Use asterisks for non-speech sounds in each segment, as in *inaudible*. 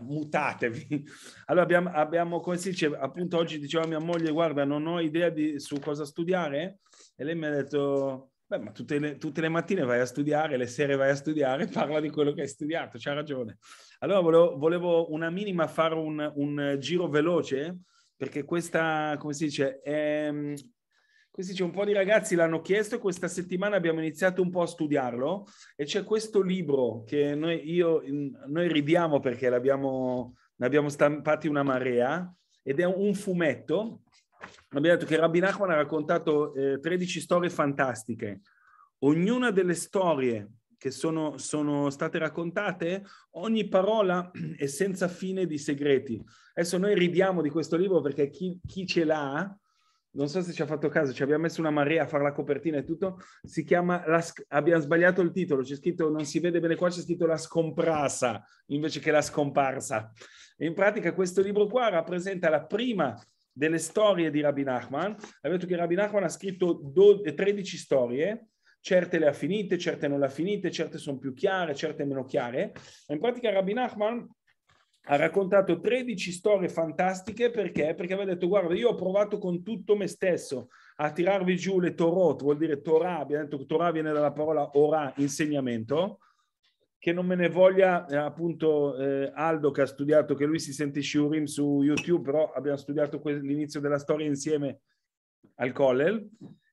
mutatevi. *laughs* Allora abbiamo, abbiamo, come si dice, appunto oggi diceva mia moglie, guarda, non ho idea di, su cosa studiare e lei mi ha detto, beh, ma tutte le, tutte le mattine vai a studiare, le sere vai a studiare, *laughs* parla di quello che hai studiato, c'ha ragione. Allora volevo, volevo una minima fare un, un, giro veloce perché questa, come si dice, è, Qui c'è un po' di ragazzi l'hanno chiesto e questa settimana abbiamo iniziato un po' a studiarlo e c'è questo libro che noi, io, noi ridiamo perché l'abbiamo, ne abbiamo stampati una marea ed è un fumetto. Abbiamo detto che Rabbi Nachman ha raccontato eh, 13 storie fantastiche. Ognuna delle storie che sono, sono, state raccontate, ogni parola è senza fine di segreti. Adesso noi ridiamo di questo libro perché chi, chi ce l'ha non so se ci ha fatto caso, ci abbiamo messo una marea a fare la copertina e tutto, si chiama, la, abbiamo sbagliato il titolo, c'è scritto, non si vede bene qua, c'è scritto la scomprasa, invece che la scomparsa. E in pratica questo libro qua rappresenta la prima delle storie di Rabbi Nachman. Avete detto che Rabbi Nachman ha scritto 12, 13 storie, certe le ha finite, certe non le ha finite, certe sono più chiare, certe meno chiare. In pratica Rabbi Nachman ha raccontato 13 storie fantastiche perché? Perché aveva detto guarda io ho provato con tutto me stesso a tirarvi giù le torot, vuol dire Torah, abbiamo detto che Torah viene dalla parola ora, insegnamento, che non me ne voglia eh, appunto eh, Aldo che ha studiato, che lui si sente Shurim su YouTube, però abbiamo studiato l'inizio della storia insieme al Collel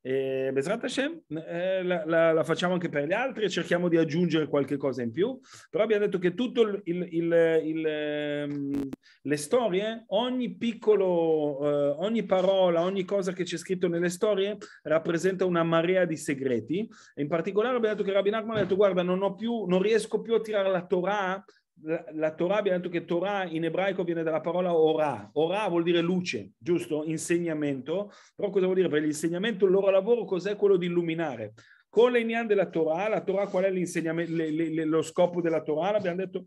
e Besrat Hashem eh, la, la, la, facciamo anche per gli altri e cerchiamo di aggiungere qualche cosa in più, però abbiamo detto che tutte ehm, le storie, ogni piccolo, eh, ogni parola, ogni cosa che c'è scritto nelle storie rappresenta una marea di segreti in particolare abbiamo detto che Rabbi Nachman ha detto guarda non, più, non riesco più a tirare la Torah la, la Torah, abbiamo detto che Torah in ebraico viene dalla parola ora. Ora vuol dire luce, giusto? Insegnamento. Però cosa vuol dire? Per l'insegnamento il loro lavoro cos'è quello di illuminare? Con l'Enian della Torah, la Torah qual è le, le, lo scopo della Torah? L'abbiamo detto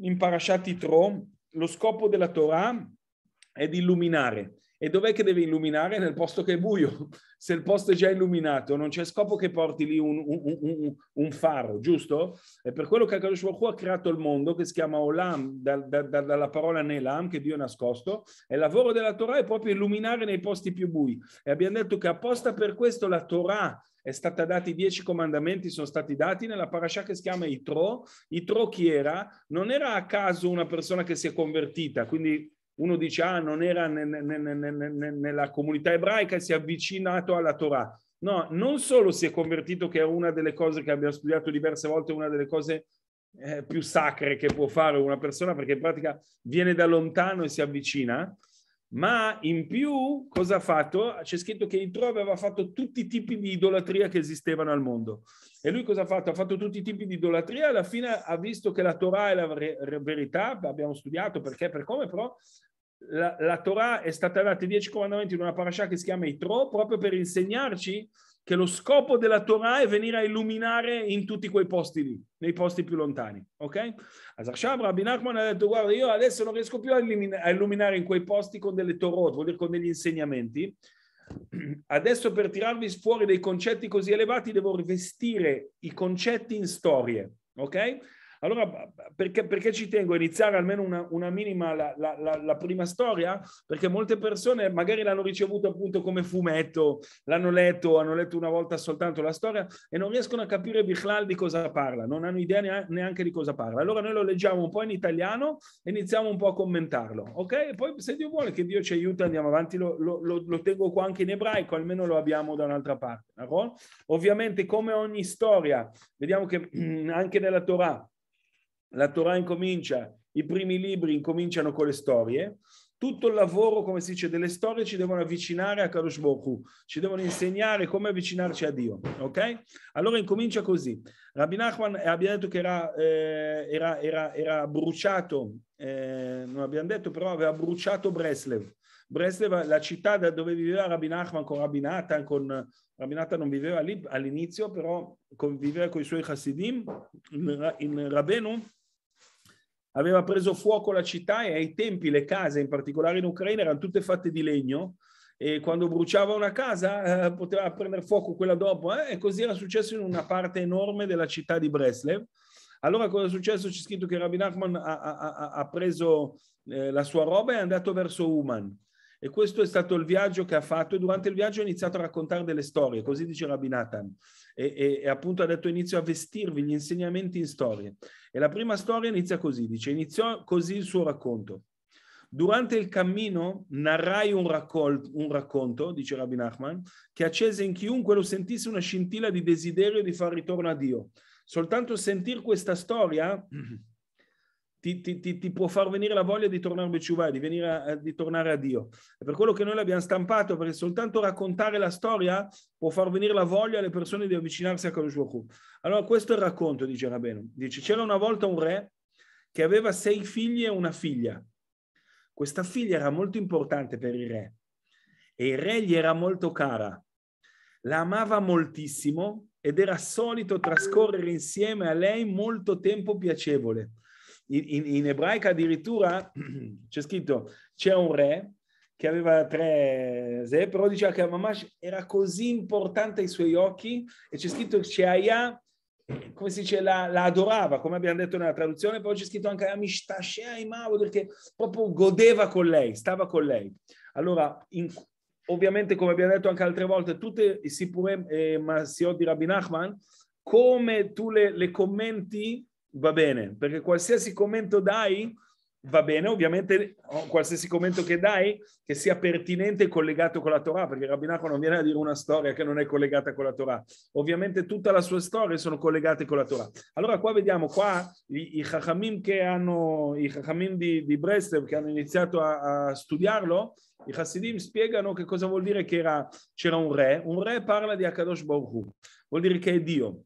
in Parashat Titro, lo scopo della Torah è di illuminare. E dov'è che deve illuminare? Nel posto che è buio. *laughs* Se il posto è già illuminato, non c'è scopo che porti lì un, un, un, un faro, giusto? È per quello che Akadosh Baruch ha creato il mondo, che si chiama Olam, da, da, da, dalla parola Nelam, che Dio ha nascosto. E il lavoro della Torah è proprio illuminare nei posti più bui. E abbiamo detto che apposta per questo la Torah è stata data i dieci comandamenti, sono stati dati nella parasha che si chiama Itro. Itro chi era? Non era a caso una persona che si è convertita, quindi uno dice ah non era ne, ne, ne, nella comunità ebraica e si è avvicinato alla Torah. No, non solo si è convertito che è una delle cose che abbiamo studiato diverse volte, una delle cose eh, più sacre che può fare una persona perché in pratica viene da lontano e si avvicina, ma in più cosa ha fatto? C'è scritto che Itrov aveva fatto tutti i tipi di idolatria che esistevano al mondo. E lui cosa ha fatto? Ha fatto tutti i tipi di idolatria, alla fine ha visto che la Torah è la ver- verità, abbiamo studiato perché, per come, però la, la Torah è stata data i dieci comandamenti in una parasha che si chiama Itro proprio per insegnarci che lo scopo della Torah è venire a illuminare in tutti quei posti lì, nei posti più lontani, ok? Azarshab, Rabbi Nachman ha detto guarda io adesso non riesco più a, illuminare in quei posti con delle Torot, vuol dire con degli insegnamenti, *clears throat* adesso per tirarvi fuori dei concetti così elevati devo rivestire i concetti in storie, ok? Allora, perché, perché ci tengo a iniziare almeno una, una minima la, la, la, la, prima storia? Perché molte persone magari l'hanno ricevuto appunto come fumetto, l'hanno letto, hanno letto una volta soltanto la storia e non riescono a capire Bichlal di cosa parla, non hanno idea neanche di cosa parla. Allora noi lo leggiamo un po' in italiano e iniziamo un po' a commentarlo, ok? E poi se Dio vuole che Dio ci aiuti andiamo avanti, lo, lo, lo, lo tengo qua anche in ebraico, almeno lo abbiamo da un'altra parte. Ovviamente come ogni storia, vediamo che *clears throat* anche nella Torah la Torah incomincia, i primi libri incominciano con le storie. Tutto il lavoro, come si dice, delle storie ci devono avvicinare a Kadosh Boku, ci devono insegnare come avvicinarci a Dio, ok? Allora incomincia così. Rabbi Nachman eh, abbiamo detto che era, eh, era, era, era bruciato, eh, non abbiamo detto però aveva bruciato Breslev. Breslev, la città da dove viveva Rabbi Nachman con Rabbi Nathan, con Rabbi Nathan non viveva lì all'inizio, però conviveva con i suoi Hasidim in, in Rabenu aveva preso fuoco la città e ai tempi le case, in particolare in Ucraina, erano tutte fatte di legno e quando bruciava una casa eh, poteva prendere fuoco quella dopo eh? e così era successo in una parte enorme della città di Breslev. Allora cosa è successo? C'è scritto che Rabbi Nachman ha, ha, ha preso eh, la sua roba e è andato verso Uman. E questo è stato il viaggio che ha fatto e durante il viaggio ha iniziato a raccontare delle storie, così dice Rabbi Nathan. E, e, e appunto ha detto inizio a vestirvi gli insegnamenti in storie. E la prima storia inizia così, dice iniziò così il suo racconto. Durante il cammino narrai un, raccol- un racconto, dice Rabbi Nachman, che accese in chiunque lo sentisse una scintilla di desiderio di far ritorno a Dio. Soltanto sentire questa storia ti, ti, ti, ti, può far venire la voglia di tornare a Beciuvà, di, di tornare a Dio. È per quello che noi l'abbiamo stampato, perché soltanto raccontare la storia può far venire la voglia alle persone di avvicinarsi a Kadosh Allora questo è il racconto, dice Rabeno. Dice, c'era una volta un re che aveva sei figli e una figlia. Questa figlia era molto importante per il re e il re gli era molto cara. La amava moltissimo ed era solito trascorrere insieme a lei molto tempo piacevole in, in ebraica addirittura *clears throat* c'è scritto c'è un re che aveva tre se, però diceva che Mamash era così importante ai suoi occhi e c'è scritto che Aya, come si dice, la, la, adorava, come abbiamo detto nella traduzione, poi c'è scritto anche Amistashea eh, Imao, perché proprio godeva con lei, stava con lei. Allora, in, ovviamente, come abbiamo detto anche altre volte, tutte i Sipurim e eh, Masiot di Rabbi Nachman, come tu le, le commenti va bene, perché qualsiasi commento dai, va bene, ovviamente oh, qualsiasi commento che dai che sia pertinente e collegato con la Torah, perché Rabbinaco non viene a dire una storia che non è collegata con la Torah. Ovviamente tutta la sua storia sono collegate con la Torah. Allora qua vediamo qua i, i Chachamim che hanno, i Chachamim di, di Brestev che hanno iniziato a, a studiarlo, i Hasidim spiegano che cosa vuol dire che era, c'era un re, un re parla di Akadosh Baruch Hu, vuol dire che è Dio.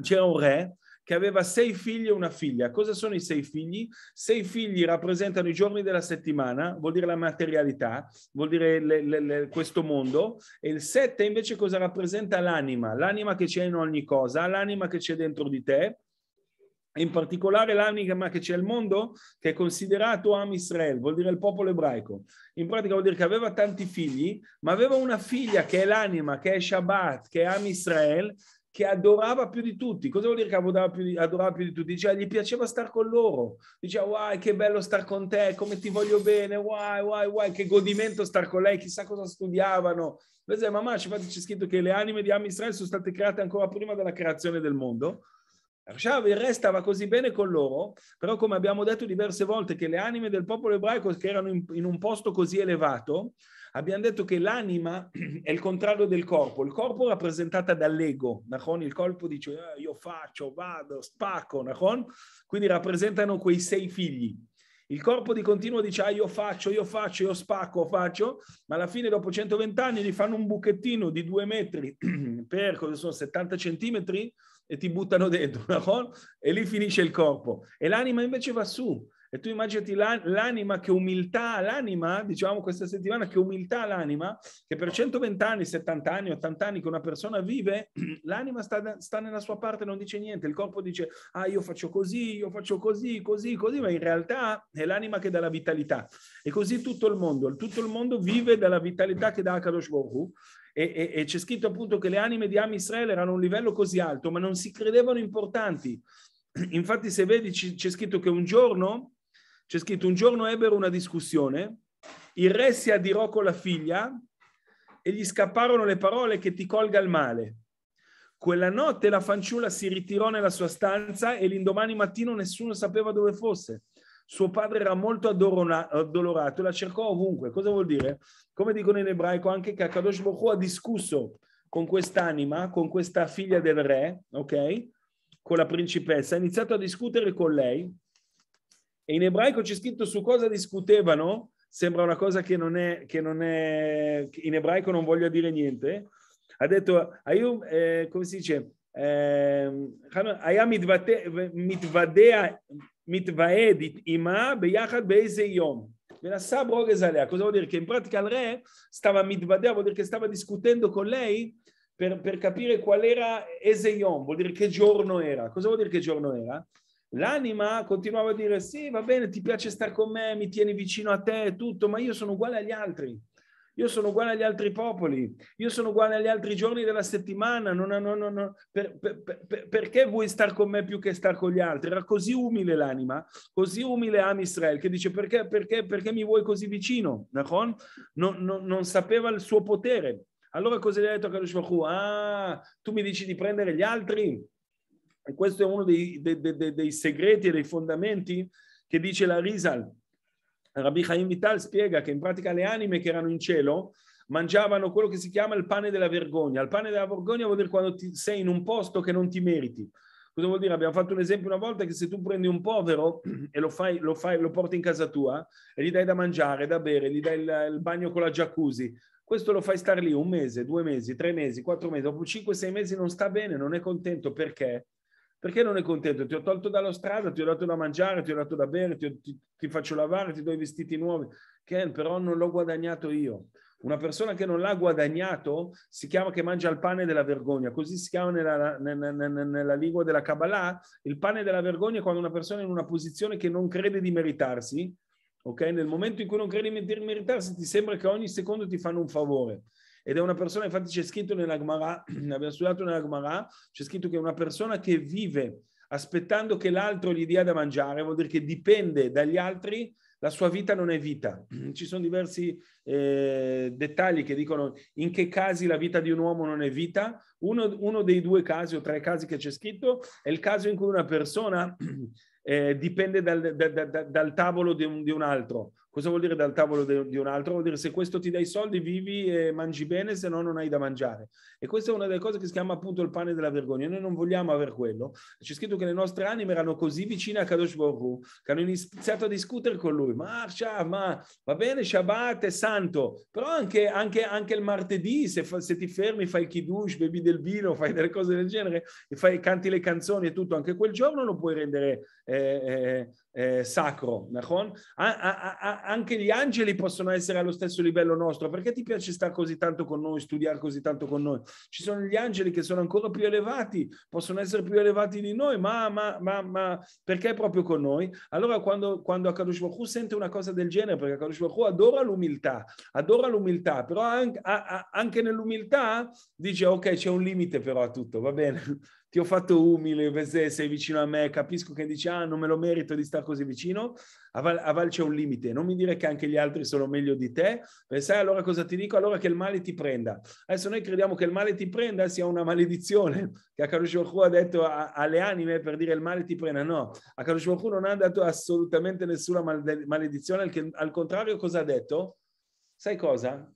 C'era un re che aveva sei figli e una figlia. Cosa sono i sei figli? Sei figli rappresentano i giorni della settimana, vuol dire la materialità, vuol dire le, le, le, questo mondo, e il sette invece cosa rappresenta? L'anima, l'anima che c'è in ogni cosa, l'anima che c'è dentro di te, in particolare l'anima che c'è nel mondo, che è considerato Am Israel, vuol dire il popolo ebraico. In pratica vuol dire che aveva tanti figli, ma aveva una figlia che è l'anima, che è Shabbat, che è Am Israel, che adorava più di tutti. Cosa vuol dire che adorava più di, adorava più di tutti? Diceva, gli piaceva star con loro. Diceva, wow, che bello star con te, come ti voglio bene, wow, wow, wow, che godimento star con lei, chissà cosa studiavano. Vede, mamma, infatti c'è scritto che le anime di Am sono state create ancora prima della creazione del mondo. il re restava così bene con loro, però come abbiamo detto diverse volte che le anime del popolo ebraico che erano in, in un posto così elevato, Abbiamo detto che l'anima *clears throat* è il contrario del corpo, il corpo è rappresentato dall'ego, il corpo dice eh, io faccio, vado, spacco, quindi rappresentano quei sei figli. Il corpo di continuo dice ah, io faccio, io faccio, io spacco, faccio, ma alla fine dopo 120 anni gli fanno un buchettino di due metri *clears throat* per cosa sono, 70 centimetri e ti buttano dentro, *laughs* e lì finisce il corpo. E l'anima invece va su, e tu immaginati l'anima, che umiltà l'anima, diciamo questa settimana, che umiltà l'anima, che per 120 anni, 70 anni, 80 anni che una persona vive, *clears throat* l'anima sta, sta nella sua parte, non dice niente, il corpo dice, ah io faccio così, io faccio così, così, così, ma in realtà è l'anima che dà la vitalità. E così tutto il mondo, tutto il mondo vive dalla vitalità che dà Kadosh Baruch e, e, e, c'è scritto appunto che le anime di Am Israel erano a un livello così alto, ma non si credevano importanti. *clears throat* Infatti, se vedi, c'è scritto che un giorno c'è scritto, un giorno ebbero una discussione, il re si adirò con la figlia e gli scapparono le parole che ti colga il male. Quella notte la fanciulla si ritirò nella sua stanza e l'indomani mattino nessuno sapeva dove fosse. Suo padre era molto addolorato e la cercò ovunque. Cosa vuol dire? Come dicono in ebraico anche che Akadosh Baruch ha discusso con quest'anima, con questa figlia del re, ok? Con la principessa, ha iniziato a discutere con lei e in ebraico c'è scritto su cosa discutevano, sembra una cosa che non è, che non è in ebraico non voglio dire niente. Ha detto, Ayum, eh, come si dice? היה מתוועד עימה ביחד באיזה יום. ונשא ברוגז עליה, cosa vuol dire che in pratica il re stava mitvadea, vuol dire che stava discutendo con lei per, per capire qual era Ezeion, vuol dire che giorno era. Cosa vuol dire che giorno era? L'anima continuava a dire sì, va bene, ti piace stare con me, mi tieni vicino a te tutto, ma io sono uguale agli altri. Io sono uguale agli altri popoli, io sono uguale agli altri giorni della settimana, non, non, non, per, per, per, perché vuoi stare con me più che stare con gli altri? Era così umile l'anima, così umile Am Israel, che dice perché, perché, perché mi vuoi così vicino? Non, non sapeva il suo potere. Allora cosa gli ha detto Kadosh Baruch Ah, tu mi dici di prendere gli altri? E questo è uno dei, dei, dei, dei segreti e dei fondamenti che dice la Risal. Rabbi Chaim Vital spiega che in pratica le anime che erano in cielo mangiavano quello che si chiama il pane della vergogna. Il pane della vergogna vuol dire quando ti, sei in un posto che non ti meriti. Cosa vuol dire? Abbiamo fatto un esempio una volta che se tu prendi un povero *clears throat* e lo, fai, lo, fai, lo porti in casa tua e gli dai da mangiare, da bere, gli dai il, il bagno con la jacuzzi, questo lo fai stare lì un mese, due mesi, tre mesi, quattro mesi, dopo cinque, sei mesi non sta bene, non è contento perché? Perché non è contento? Ti ho tolto dalla strada, ti ho dato da mangiare, ti ho dato da bere, ti, ti, ti faccio lavare, ti do i vestiti nuovi. Ken, però non l'ho guadagnato io. Una persona che non l'ha guadagnato si chiama che mangia il pane della vergogna, così si chiama nella, nella, nella, nella lingua della Kabbalah. Il pane della vergogna è quando una persona è in una posizione che non crede di meritarsi, ok? Nel momento in cui non credi di meritarsi ti sembra che ogni secondo ti fanno un favore ed è una persona, infatti c'è scritto nella Gemara, *clears throat* abbiamo studiato nella Gemara, c'è scritto che è una persona che vive aspettando che l'altro gli dia da mangiare, vuol dire che dipende dagli altri, la sua vita non è vita. *clears throat* Ci sono diversi eh, dettagli che dicono in che casi la vita di un uomo non è vita. Uno, uno, dei due casi o tre casi che c'è scritto è il caso in cui una persona *clears throat* eh, dipende dal, da, da, dal tavolo di un, di un altro Cosa vuol dire dal tavolo de, di un altro? Vuol dire se questo ti dà i soldi, vivi e mangi bene, se no non hai da mangiare. E questa è una delle cose che si chiama appunto il pane della vergogna. Noi non vogliamo avere quello. C'è scritto che le nostre anime erano così vicine a Kadosh Baruch che hanno iniziato a discutere con lui. Marcia, ma va bene, Shabbat è santo, però anche, anche, anche il martedì, se, fa, se, ti fermi, fai il kiddush, bevi del vino, fai delle cose del genere, e fai, canti le canzoni e tutto, anche quel giorno lo puoi rendere... Eh, eh, eh, sacro, Nahon? anche gli angeli possono essere allo stesso livello nostro. Perché ti piace stare così tanto con noi, studiare così tanto con noi? Ci sono gli angeli che sono ancora più elevati, possono essere più elevati di noi, ma, ma, ma, ma perché proprio con noi? Allora quando, quando Akadosh Baruch sente una cosa del genere, perché Akadosh Baruch adora l'umiltà, adora l'umiltà, però anche, a, a, anche nell'umiltà dice ok c'è un limite però a tutto, va bene? ti ho fatto umile, vese, sei vicino a me, capisco che dici, ah, non me lo merito di stare così vicino, a Val, a Val c'è un limite, non mi dire che anche gli altri sono meglio di te, pensai allora cosa ti dico, allora che il male ti prenda. Adesso noi crediamo che il male ti prenda sia una maledizione, *laughs* che Akadosh Baruch ha detto a, alle anime per dire il male ti prenda, no, Akadosh Baruch non ha dato assolutamente nessuna maledizione, al contrario cosa ha detto? Sai cosa?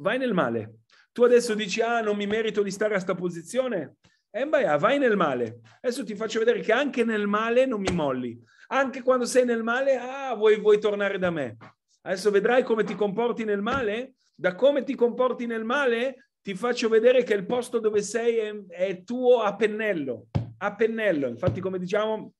Vai nel male. Tu adesso dici, ah, non mi merito di stare a sta posizione, Embaya, ah, vai nel male. Adesso ti faccio vedere che anche nel male non mi molli. Anche quando sei nel male, ah, vuoi, vuoi tornare da me. Adesso vedrai come ti comporti nel male. Da come ti comporti nel male, ti faccio vedere che il posto dove sei è, è tuo a pennello. A pennello. Infatti, come diciamo,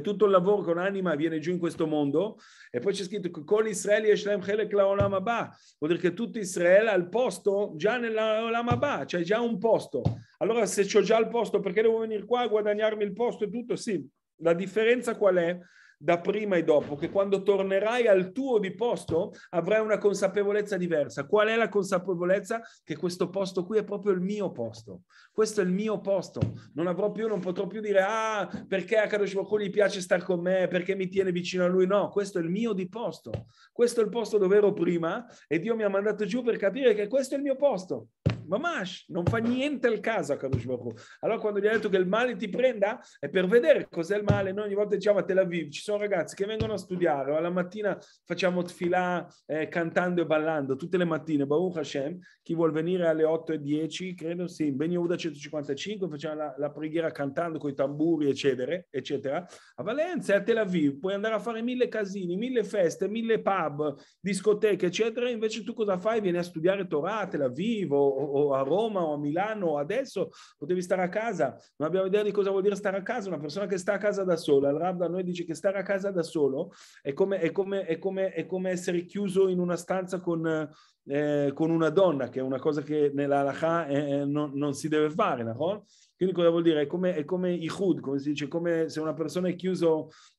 tutto il lavoro con anima viene giù in questo mondo. E poi c'è scritto che con Israele e Yeshlem Helek Laolam Abba, vuol dire che tutto Israele ha il posto già nell'Olam Abba, c'è cioè già un posto. Allora se ho già il posto, perché devo venire qua a guadagnarmi il posto e tutto? Sì, la differenza qual è? da prima e dopo, che quando tornerai al tuo di posto avrai una consapevolezza diversa. Qual è la consapevolezza? Che questo posto qui è proprio il mio posto. Questo è il mio posto. Non avrò più, non potrò più dire ah, perché a Kadosh Baruch gli piace stare con me, perché mi tiene vicino a lui. No, questo è il mio di posto. Questo è il posto dove ero prima e Dio mi ha mandato giù per capire che questo è il mio posto mamash, non fa niente al caso a Kadosh Baruch Allora quando gli ha detto che il male ti prenda è per vedere cos'è il male. Noi ogni volta diciamo a Tel Aviv, ci sono ragazzi che vengono a studiare, o alla mattina facciamo tfilà eh, cantando e ballando, tutte le mattine, Baruch Hashem, chi vuol venire alle 8 e 10, credo sì, in Ben Yehuda 155 facciamo la, la preghiera cantando con i tamburi, eccetera, eccetera. A Valenza e a Tel Aviv puoi andare a fare mille casini, mille feste, mille pub, discoteche, eccetera, invece tu cosa fai? Vieni a studiare Torah Tel Aviv o, o o a Roma o a Milano adesso, potevi stare a casa, non abbiamo idea di cosa vuol dire stare a casa, una persona che sta a casa da sola, il Rab da noi dice che stare a casa da solo è come, è come, è come, è come essere chiuso in una stanza con eh, con una donna, che è una cosa che nella eh, eh, non, non, si deve fare, no? Quindi cosa vuol dire? È come, è come ihud, come si dice, come se una persona è chiusa,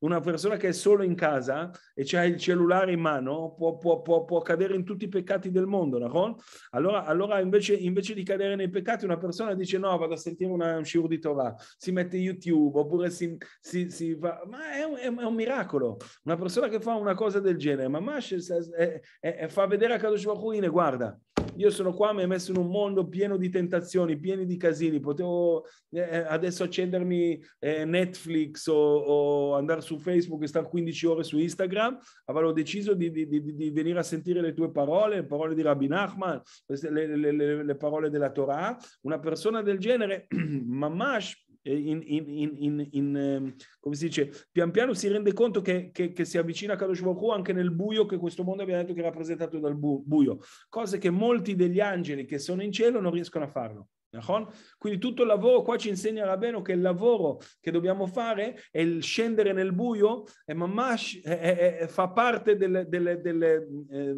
una persona che è solo in casa e ha il cellulare in mano, può, può, può, può, cadere in tutti i peccati del mondo, no? Allora, allora invece, invece, di cadere nei peccati, una persona dice no, vado a sentire una, un shiur di Torah, si mette YouTube, oppure si, si, si fa... Ma è un, è un, miracolo. Una persona che fa una cosa del genere, ma Mash fa vedere a Kadosh Baruch fine, guarda, io sono qua, mi hai messo in un mondo pieno di tentazioni, pieno di casini, potevo eh, eh adesso accendermi eh, Netflix o, o, andare su Facebook e stare 15 ore su Instagram, avevo deciso di, di, di, di, venire a sentire le tue parole, le parole di Rabbi Nachman, le, le, le, le parole della Torah, una persona del genere, *clears throat* mamash, in, in, in, ehm, come si dice, pian piano si rende conto che, che, che si avvicina a Kadosh Baruch Hu anche nel buio che questo mondo abbiamo detto che è rappresentato dal bu, buio, cose che molti degli angeli che sono in cielo non riescono a farlo. Quindi tutto il lavoro, qua ci insegna Rabeno che il lavoro che dobbiamo fare è il scendere nel buio e mamash, fa parte delle, delle, delle eh,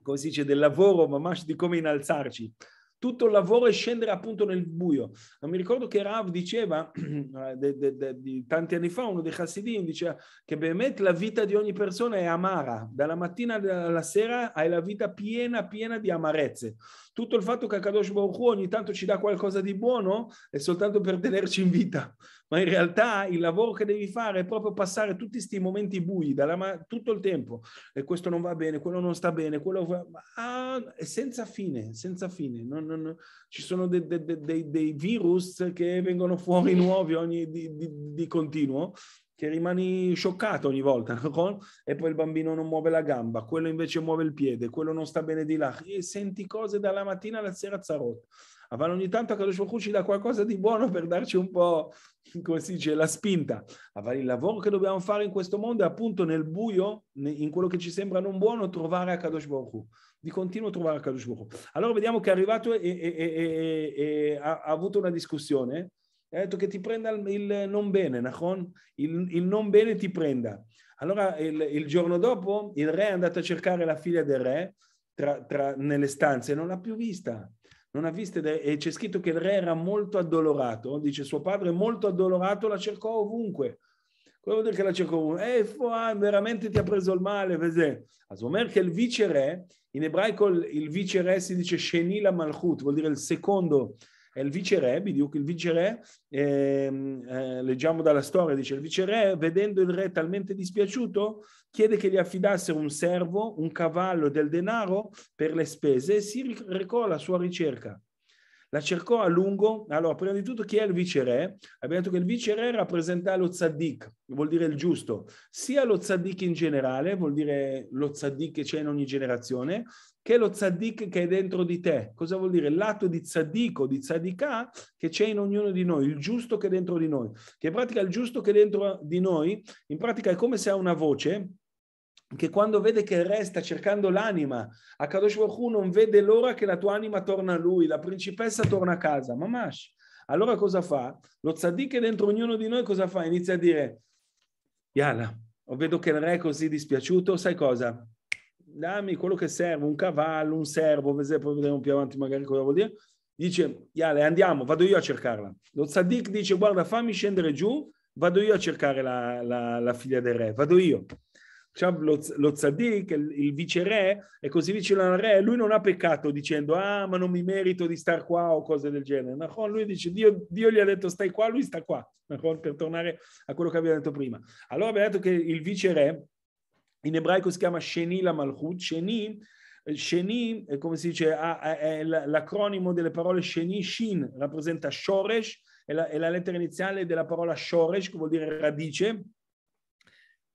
come si dice, del lavoro mamash di come innalzarci tutto il lavoro è scendere appunto nel buio. Non mi ricordo che Rav diceva, *clears throat* eh, de, de, de, di tanti anni fa, uno dei Hasidim diceva che Behemet la vita di ogni persona è amara, dalla mattina alla sera hai la vita piena, piena di amarezze. Tutto il fatto che Akadosh Baruch Hu ogni tanto ci dà qualcosa di buono è soltanto per tenerci in vita ma in realtà il lavoro che devi fare è proprio passare tutti questi momenti bui, ma- tutto il tempo, e questo non va bene, quello non sta bene, quello va- ah, è senza fine, senza fine. Non, non, ci sono dei de- de- de- virus che vengono fuori nuovi ogni, di, di, di continuo che rimani scioccato ogni volta, *laughs* no? e poi il bambino non muove la gamba, quello invece muove il piede, quello non sta bene di là, e senti cose dalla mattina alla sera a zarot. Ma ogni tanto Kadosh Baruch ci dà qualcosa di buono per darci un po' *laughs* come si dice, la spinta. a fare il lavoro che dobbiamo fare in questo mondo è appunto nel buio, in quello che ci sembra non buono, trovare Akadosh Baruch Hu. Di continuo trovare Akadosh Baruch Hu. Allora vediamo che è arrivato e, e, e, e ha, ha, avuto una discussione. Ha detto che ti prenda il, il non bene, Nahon? Il, il, non bene ti prenda. Allora il, il, giorno dopo il re è andato a cercare la figlia del re tra, tra, nelle stanze e non l'ha più vista non ha visto e c'è scritto che il re era molto addolorato, dice suo padre molto addolorato, la cercò ovunque. Cosa vuol dire che la cercò ovunque? Eh, ah, veramente ti ha preso il male, vede? Asomer che il viceré, in ebraico il viceré si dice Shenila Malchut, vuol dire il secondo è il viceré, il viceré, ehm, eh, leggiamo dalla storia, dice il viceré, vedendo il re talmente dispiaciuto, chiede che gli affidassero un servo, un cavallo del denaro per le spese e si recò alla sua ricerca. La cercò a lungo, allora prima di tutto chi è il viceré? Abbiamo detto che il viceré rappresenta lo zaddik, vuol dire il giusto, sia lo zaddik in generale, vuol dire lo zaddik che c'è in ogni generazione, che è lo tzaddik che è dentro di te. Cosa vuol dire? L'atto di tzaddik di tzaddiká che c'è in ognuno di noi, il giusto che è dentro di noi. Che in pratica il giusto che è dentro di noi, in pratica è come se ha una voce che quando vede che il re sta cercando l'anima, a Kadosh Baruch Hu non vede l'ora che la tua anima torna a lui, la principessa torna a casa, mamash. Allora cosa fa? Lo tzaddik che è dentro ognuno di noi cosa fa? Inizia a dire, yalla, vedo che il re è così dispiaciuto, sai cosa? dammi quello che serve, un cavallo, un servo, poi vedremo più avanti magari cosa vuol dire. Dice, Yale, andiamo, vado io a cercarla. Lo Zaddik dice, guarda, fammi scendere giù, vado io a cercare la, la, la figlia del re, vado io. Diciamo, lo, lo Zaddik, il, il viceré, è così vicino al re, lui non ha peccato dicendo, ah, ma non mi merito di star qua o cose del genere. Nahon, lui dice, Dio, Dio, gli ha detto stai qua, lui sta qua. Nahon, per tornare a quello che abbiamo detto prima. Allora abbiamo detto che il viceré in ebraico si chiama Sheni la Malchut, Sheni, eh, Sheni eh, come si dice, è l'acronimo delle parole Sheni, Shin rappresenta Shoresh, è la, è la lettera iniziale della parola Shoresh, che vuol dire radice,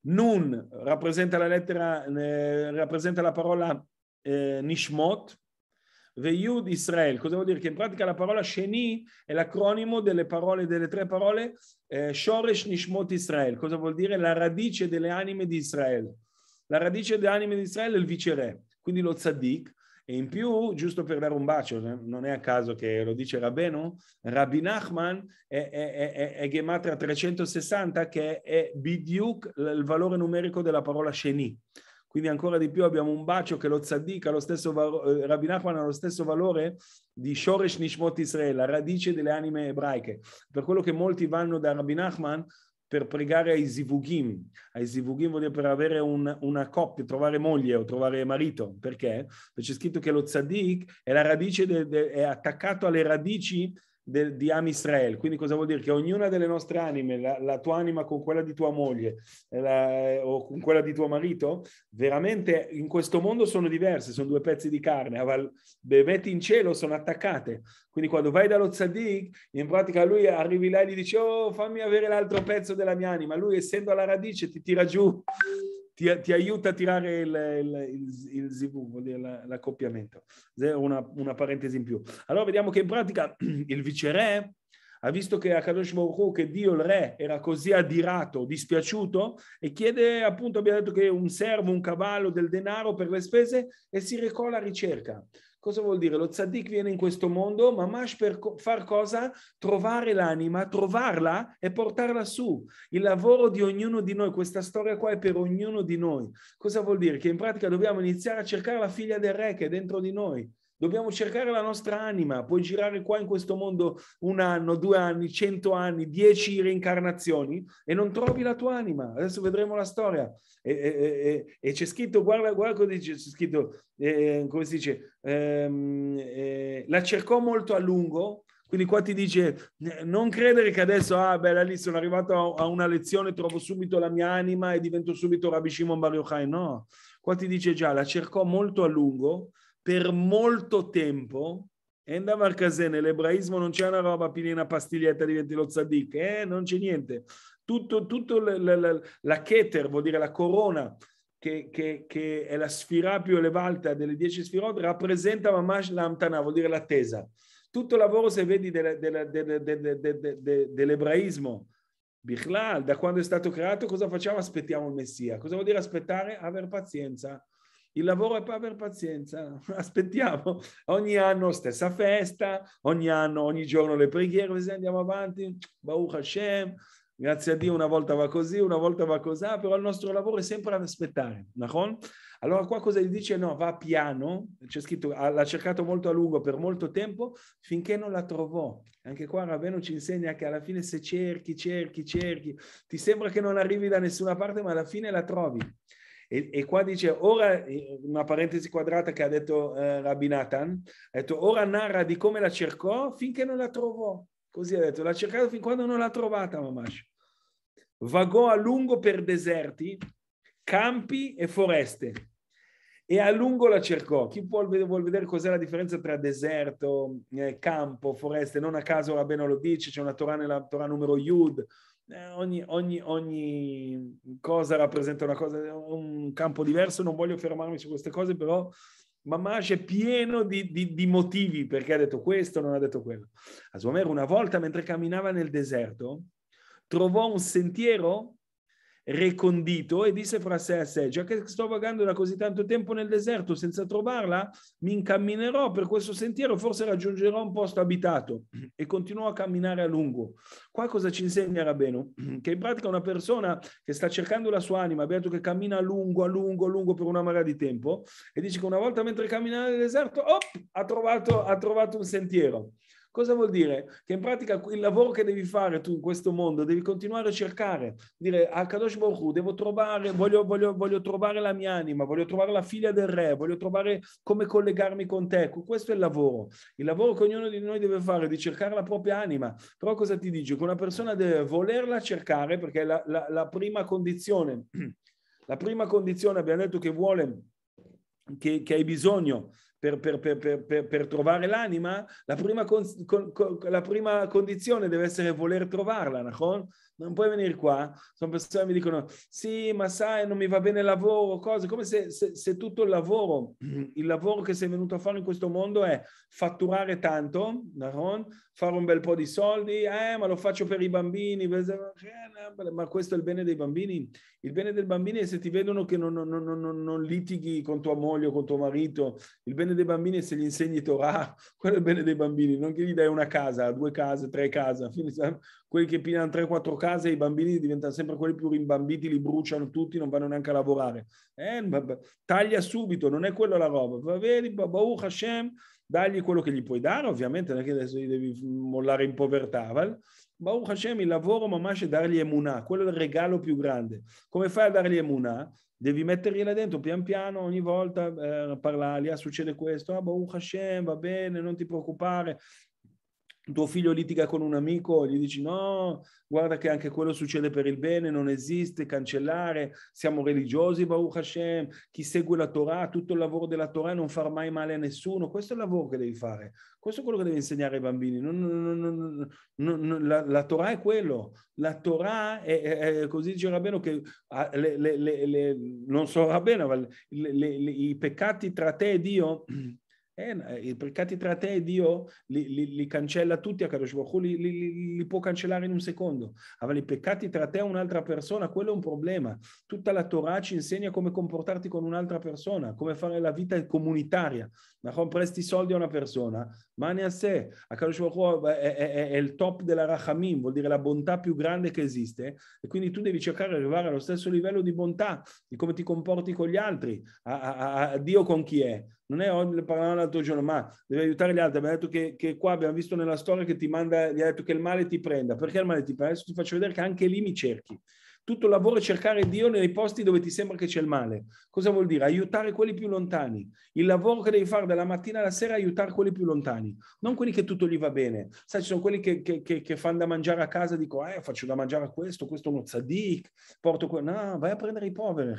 Nun rappresenta la lettera, eh, rappresenta la parola eh, Nishmot, Veyud Israel, cosa vuol dire? Che in pratica la parola Sheni è l'acronimo delle parole, delle tre parole eh, Shoresh Nishmot Israel, cosa vuol dire? La radice delle anime di Israele la radice dell'anime di Israele è il viceré, quindi lo tzaddik. E in più, giusto per dare un bacio, eh, non è a caso che lo dice Rabbeno, Rabbi Nachman è, è, è, è Gematria 360 che è Bidiuk, il valore numerico della parola Sheni. Quindi ancora di più abbiamo un bacio che lo tzaddik ha lo stesso valore, eh, Rabbi Nachman ha lo stesso valore di Shoresh Nishmot Israel, la radice delle anime ebraiche. Per quello che molti vanno da Rabbi Nachman per pregare ai zivugim. Ai zivugim vuol dire per avere un, una coppia, trovare moglie o trovare marito. Perché? Perché c'è scritto che lo tzaddik è, de, de, è attaccato alle radici del, di Am Israel. Quindi cosa vuol dire? Che ognuna delle nostre anime, la, la tua anima con quella di tua moglie eh, la, eh, o con quella di tuo marito, veramente in questo mondo sono diverse, sono due pezzi di carne, Bevetti in cielo sono attaccate. Quindi quando vai dallo tzaddik, in pratica lui arrivi là e gli dici oh fammi avere l'altro pezzo della mia anima, lui essendo alla radice ti tira giù ti, ti, aiuta a tirare il, il, il, il ZV, vuol dire l'accoppiamento. Una, una parentesi in più. Allora vediamo che in pratica *clears throat* il viceré ha visto che a Kadosh Hu, che Dio il re era così adirato, dispiaciuto, e chiede appunto, abbiamo detto che un servo, un cavallo, del denaro per le spese e si recò alla ricerca. Cosa vuol dire? Lo tzaddik viene in questo mondo, ma mash per far cosa? Trovare l'anima, trovarla e portarla su. Il lavoro di ognuno di noi, questa storia qua è per ognuno di noi. Cosa vuol dire? Che in pratica dobbiamo iniziare a cercare la figlia del re che è dentro di noi. Dobbiamo cercare la nostra anima. Puoi girare qua in questo mondo un anno, due anni, cento anni, dieci reincarnazioni e non trovi la tua anima. Adesso vedremo la storia. E, e, e, e c'è scritto, guarda, guarda cosa c'è scritto, eh, come si dice, ehm, eh, la cercò molto a lungo. Quindi qua ti dice, non credere che adesso, ah beh, lì sono arrivato a, a una lezione, trovo subito la mia anima e divento subito Rabbi Shimon Bar Yochai. No, qua ti dice già, la cercò molto a lungo per molto tempo, Endavar Kazè nell'ebraismo non c'è una roba, pigli una pastiglietta, diventi lo tzaddik, eh? non c'è niente. Tutto, tutto la, la, la, la keter, vuol dire la corona, che, che, che, è la sfira più elevata delle dieci sfirot, rappresenta Mamash l'amtana, vuol dire l'attesa. Tutto il lavoro, se vedi, della, della, della, dell'ebraismo, Bichlal, da quando è stato creato, cosa facciamo? Aspettiamo il Messia. Cosa vuol dire aspettare? Aver pazienza il lavoro è per avere pazienza, *laughs* aspettiamo. Ogni anno stessa festa, ogni anno, ogni giorno le preghiere, così andiamo avanti. Baruch Hashem, grazie a Dio una volta va così, una volta va così, ah, però il nostro lavoro è sempre ad aspettare. Allora qua cosa gli dice? No, va piano, c'è scritto, l'ha cercato molto a lungo, per molto tempo, finché non la trovò. Anche qua Raveno ci insegna che alla fine se cerchi, cerchi, cerchi, ti sembra che non arrivi da nessuna parte, ma alla fine la trovi. E, e, qua dice, ora, eh, una parentesi quadrata che ha detto eh, Rabbi Nathan, ha detto, ora narra di come la cercò finché non la trovò. Così ha detto, l'ha cercata fin quando non l'ha trovata, Mamash. Vagò a lungo per deserti, campi e foreste e a lungo la cercò. Chi vuole, vuol vedere cos'è la differenza tra deserto, eh, campo, foreste? Non a caso Rabbeno lo dice, c'è una Torah nella Torah numero Yud, eh, ogni, ogni, ogni, cosa rappresenta una cosa, un campo diverso, non voglio fermarmi su queste cose, però Mamage è pieno di, di, di motivi perché ha detto questo, non ha detto quello. A Suomer una volta mentre camminava nel deserto trovò un sentiero recondito e disse fra sé a sé, già che sto vagando da così tanto tempo nel deserto senza trovarla, mi incamminerò per questo sentiero, forse raggiungerò un posto abitato *clears throat* e continuò a camminare a lungo. Qua cosa ci insegna Rabeno? *clears throat* Che in pratica una persona che sta cercando la sua anima, beato che cammina a lungo, a lungo, a lungo per una marea di tempo e dice che una volta mentre camminava nel deserto, op, ha trovato, ha trovato un sentiero. Cosa vuol dire? Che in pratica il lavoro che devi fare tu in questo mondo, devi continuare a cercare, dire a Kadosh Baruch devo trovare, voglio, voglio, voglio trovare la mia anima, voglio trovare la figlia del re, voglio trovare come collegarmi con te. Questo è il lavoro. Il lavoro che ognuno di noi deve fare è di cercare la propria anima. Però cosa ti dice? Che una persona deve volerla cercare perché è la, la, la prima condizione. *clears throat* La prima condizione abbiamo detto che vuole che, che, hai bisogno per, per, per, per trovare l'anima, la prima, con, con, con, la prima, condizione deve essere voler trovarla, non puoi venire qua. Sono persone che mi dicono, sì, ma sai, non mi va bene il lavoro, cose, come se, se, se tutto il lavoro, *clears throat* il lavoro che sei venuto a fare in questo mondo è fatturare tanto, fare un bel po' di soldi, eh, ma lo faccio per i bambini, ma questo è il bene dei bambini. Il bene dei bambini è se ti vedono che non, non, non, non litighi con tua moglie o con tuo marito, il bene dei bambini è se gli insegni Torah, *laughs* quello è il bene dei bambini, non che gli dai una casa, due case, tre case, *laughs* quelli che pigliano tre, quattro case case i bambini diventano sempre quelli più rimbambiti, li bruciano tutti, non vanno neanche a lavorare. Eh, mm. taglia subito, non è quella la roba. Va bene, Baruch Hashem, dagli quello che gli puoi dare, ovviamente non è che adesso gli devi mollare in povertà, val? Baruch Hashem, il lavoro mamash è dargli emunah, quello è il regalo più grande. Come fai a dargli emunah? Devi mettergliela dentro pian piano ogni volta, eh, parlargli, ah, succede questo, ah, Baruch Hashem, va bene, non ti preoccupare, tuo figlio litiga con un amico, gli dici no, guarda che anche quello succede per il bene, non esiste, cancellare, siamo religiosi, Baruch Hashem, chi segue la Torah, tutto il lavoro della Torah non far mai male a nessuno, questo è il lavoro che devi fare, questo è quello che devi insegnare ai bambini, non, non, non, la, la, Torah è quello, la Torah è, è, è così dice Rabeno che ah, le, le, le, non so Rabeno, ma i peccati tra te e Dio eh, eh, I peccati tra te e Dio li, cancella tutti a אין, li può cancellare in un secondo. ברוך ah, i peccati tra te e un'altra persona, quello è un problema. Tutta la Torah ci insegna come comportarti con un'altra persona, come fare la vita comunitaria, Ma נכון? presti soldi a una persona, ma מה אני אעשה? הקדוש ברוך הוא è il top della Rachamim, vuol dire la bontà più grande che esiste, e quindi tu devi cercare di arrivare allo stesso livello di bontà, di come ti comporti con gli altri, a, a, a Dio con chi è, non è oggi, ne parlavamo l'altro giorno, ma devi aiutare gli altri. Abbiamo detto che, che, qua abbiamo visto nella storia che ti manda, gli ha detto che il male ti prenda. Perché il male ti prende? Adesso ti faccio vedere che anche lì mi cerchi. Tutto il lavoro è cercare Dio nei posti dove ti sembra che c'è il male. Cosa vuol dire? Aiutare quelli più lontani. Il lavoro che devi fare dalla mattina alla sera è aiutare quelli più lontani, non quelli che tutto gli va bene. Sai, ci sono quelli che, che, che, che fanno da mangiare a casa, dico, eh, faccio da mangiare a questo, questo è uno tzaddik, porto quello. No, vai a prendere i poveri,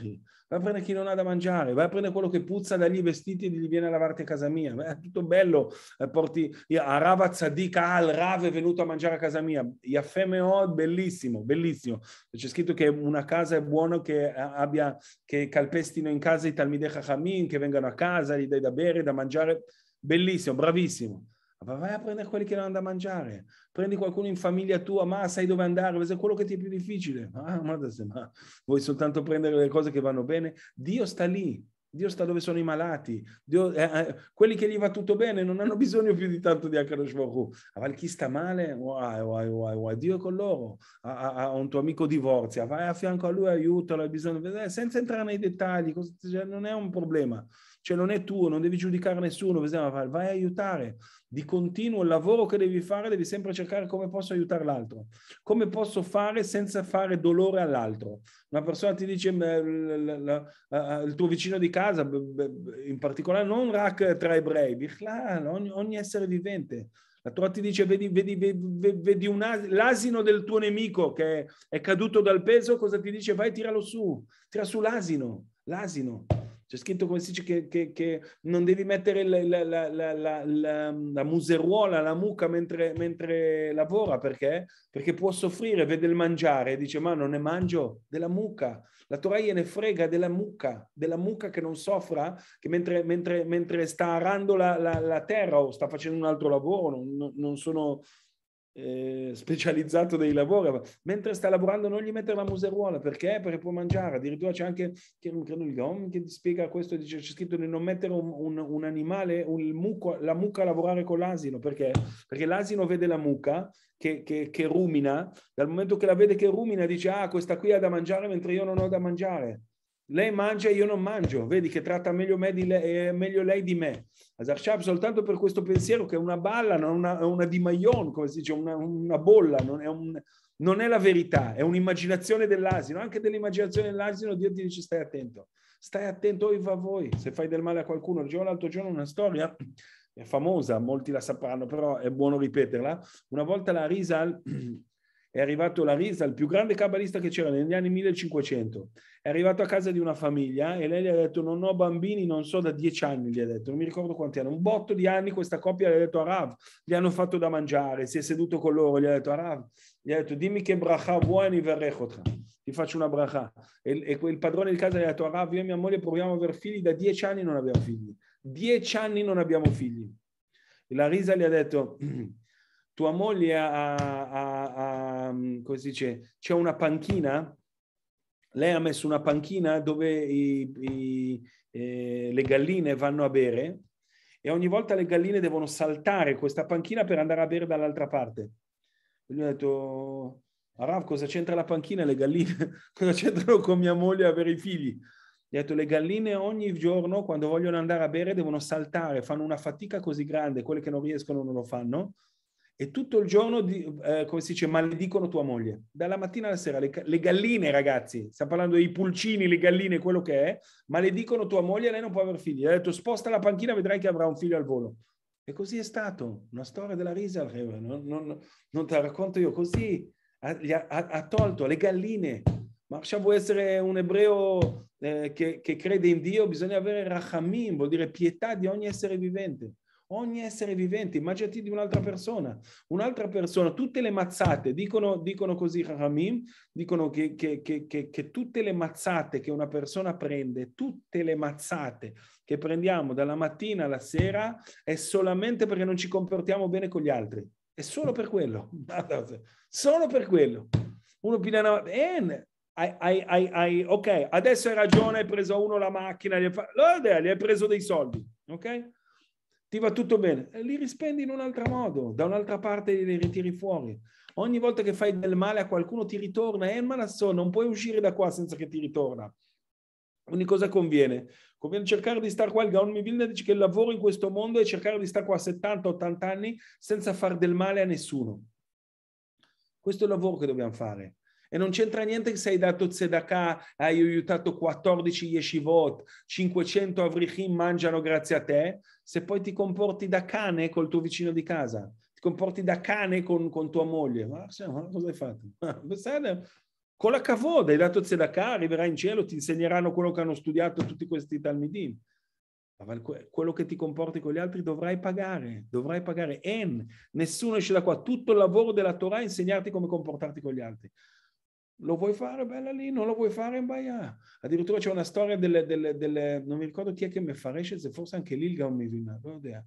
vai a prendere chi non ha da mangiare, vai a prendere quello che puzza dagli vestiti e gli viene a lavarti a casa mia. Eh, è tutto bello, eh, porti a Rava Tzaddik, ah, il Rav è venuto a mangiare a casa mia. Yafeme Od, bellissimo, bellissimo. C'è scritto che una casa è buona che, abbia, che calpestino in casa i Talmidei Chachamim, che vengano a casa, gli dai da bere, da mangiare. Bellissimo, bravissimo. Ma vai a prendere quelli che non hanno da mangiare. Prendi qualcuno in famiglia tua, ma sai dove andare, questo è quello che ti è più difficile. Ah, *laughs* ma, ma vuoi soltanto prendere le cose che vanno bene? Dio sta lì, Dio sta dove sono i malati, Dio, eh, eh, quelli che gli va tutto bene non hanno bisogno più di tanto di Akadosh Baruch Ma chi sta male, uai, uai, uai, uai, Dio è con loro. Ha, ha, un tuo amico divorzia, vai a fianco a lui, aiutalo, hai bisogno, senza entrare nei dettagli, cioè, non è un problema cioè non è tuo, non devi giudicare nessuno, vai a aiutare. Di continuo il lavoro che devi fare, devi sempre cercare come posso aiutare l'altro, come posso fare senza fare dolore all'altro. Una persona ti dice il tuo vicino di casa, in particolare non Rak tra ebrei, ah, ogni, essere vivente. La Torah ti dice: vedi, vedi, vedi, vedi as- l'asino del tuo nemico che è, è caduto dal peso, cosa ti dice? Vai, tiralo su, tira su l'asino, l'asino. C'è scritto come si dice che, che, che non devi mettere la, la, la, la, museruola, la mucca mentre, mentre lavora, perché? Perché può soffrire, vede il mangiare e dice ma non ne mangio della mucca. La Torah ne frega della mucca, della mucca che non soffra, che mentre, mentre, mentre sta arando la, terra o sta facendo un altro lavoro, non, non sono eh, specializzato dei lavori, mentre sta lavorando non gli mette la museruola, perché? Perché può mangiare, addirittura c'è anche che, credo, il GOM che ti spiega questo, dice, c'è scritto di non mettere un, un, un animale, un muco, la mucca a lavorare con l'asino, perché? Perché l'asino vede la mucca che, che, che rumina, dal momento che la vede che rumina dice, ah questa qui ha da mangiare mentre io non ho da mangiare lei mangia e io non mangio, vedi che tratta meglio, me lei, eh, meglio lei di me. Azarshab soltanto per questo pensiero che è una balla, non una, una di Maillon, come si dice, una, una bolla, non è, un, non è, la verità, è un'immaginazione dell'asino, anche dell'immaginazione dell'asino Dio ti dice stai attento, stai attento, oi va voi, se fai del male a qualcuno. Ricevo l'altro giorno una storia, è famosa, molti la sapranno, però è buono ripeterla. Una volta la Risal *clears throat* è arrivato la Rizal, il più grande cabalista che c'era negli anni 1500. È arrivato a casa di una famiglia e lei gli ha detto: Non ho bambini, non so da dieci anni. Gli ha detto, non mi ricordo quanti erano. Un botto di anni questa coppia gli ha detto a Rav, gli hanno fatto da mangiare. Si è seduto con loro, gli ha detto a Rav, gli ha detto: Dimmi che bracha buoni verrechotra. Ti faccio una bracha. E, e il padrone di casa gli ha detto a Rav, io e mia moglie proviamo a avere figli. Da dieci anni non abbiamo figli. Dieci anni non abbiamo figli. E la Risa gli ha detto: *clears throat* Tua moglie ha, ha, ha Ehm, come si dice, c'è una panchina, lei ha messo una panchina dove i, i, eh, le galline vanno a bere e ogni volta le galline devono saltare questa panchina per andare a bere dall'altra parte. E lui ha detto, Rav, cosa c'entra la panchina e le galline? *laughs* cosa c'entrano con mia moglie avere i figli? Gli ha detto, le galline ogni giorno quando vogliono andare a bere devono saltare, fanno una fatica così grande, quelle che non riescono non lo fanno, e tutto il giorno, di, eh, come si dice, maledicono tua moglie. Dalla mattina alla sera, le, le, galline, ragazzi, stiamo parlando dei pulcini, le galline, quello che è, maledicono tua moglie e lei non può avere figli. Ha detto sposta la panchina, vedrai che avrà un figlio al volo. E così è stato, una storia della risa, eh, non, non, non te la racconto io, così ha, ha, ha tolto le galline. Ma se vuoi essere un ebreo eh, che, che crede in Dio, bisogna avere rachamim, vuol dire pietà di ogni essere vivente ogni essere vivente, immaginati di un'altra persona, un'altra persona, tutte le mazzate, dicono, dicono così Ramim, dicono che, che, che, che, tutte le mazzate che una persona prende, tutte le mazzate che prendiamo dalla mattina alla sera è solamente perché non ci comportiamo bene con gli altri, è solo per quello, *laughs* solo per quello. Uno piglia una... Eh, hai, hai, hai, ok, adesso hai ragione, hai preso uno la macchina, gli hai, fa... gli hai preso dei soldi, ok? ti va tutto bene, li rispendi in un altro modo, da un'altra parte li ritiri fuori. Ogni volta che fai del male a qualcuno ti ritorna, è eh, ma so, non puoi uscire da qua senza che ti ritorna. Ogni cosa conviene? Conviene cercare di stare qua, il Gaon Mivilna dice che il lavoro in questo mondo è cercare di stare qua a 70-80 anni senza far del male a nessuno. Questo è il lavoro che dobbiamo fare. E non c'entra niente che sei dato tzedakah, hai aiutato 14 yeshivot, 500 avrichim mangiano grazie a te, se poi ti comporti da cane col tuo vicino di casa, ti comporti da cane con, con tua moglie. Ma, cosa hai fatto? *laughs* con la cavoda hai dato tzedakah, arriverai in cielo, ti insegneranno quello che hanno studiato tutti questi talmidim quello che ti comporti con gli altri dovrai pagare, dovrai pagare. En, nessuno esce da qua. Tutto il lavoro della Torah è insegnarti come comportarti con gli altri. Lo vuoi fare, bella lì, non lo vuoi fare, baia. Addirittura c'è una storia delle, delle, delle non mi ricordo chi è che mi fa Reshez, forse anche l'Ilgam Mivina, non idea.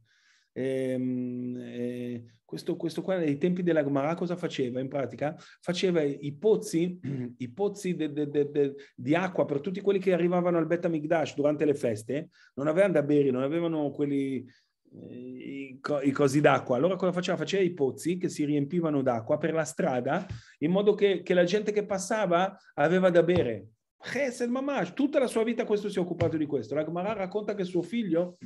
E, ehm, e, eh, questo, questo, qua nei tempi della Gomara cosa faceva in pratica? Faceva i pozzi, *clears throat* i pozzi de, de, de, di acqua per tutti quelli che arrivavano al Betta Amigdash durante le feste, non avevano da bere, non avevano quelli eh, i, co- i, cosi d'acqua. Allora cosa faceva? Faceva i pozzi che si riempivano d'acqua per la strada in modo che, che la gente che passava aveva da bere. Chesed eh, Mamash, tutta la sua vita questo si è occupato di questo. La Gemara racconta che suo figlio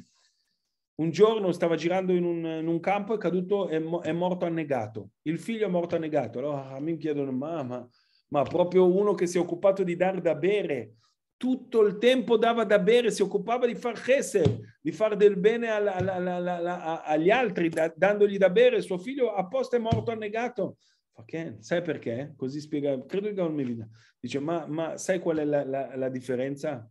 un giorno stava girando in un, in un campo, è caduto e mo- è morto annegato. Il figlio è morto annegato. Allora ah, mi chiedono, mamma, ma proprio uno che si è occupato di dar da bere tutto il tempo dava da bere, si occupava di far chesed, di far del bene alla, alla, alla, agli altri, da, dandogli da bere. Suo figlio apposta è morto annegato. Okay. Sai perché? Così spiega, credo che non mi vida. Dice, ma, ma sai qual è la, la, la differenza?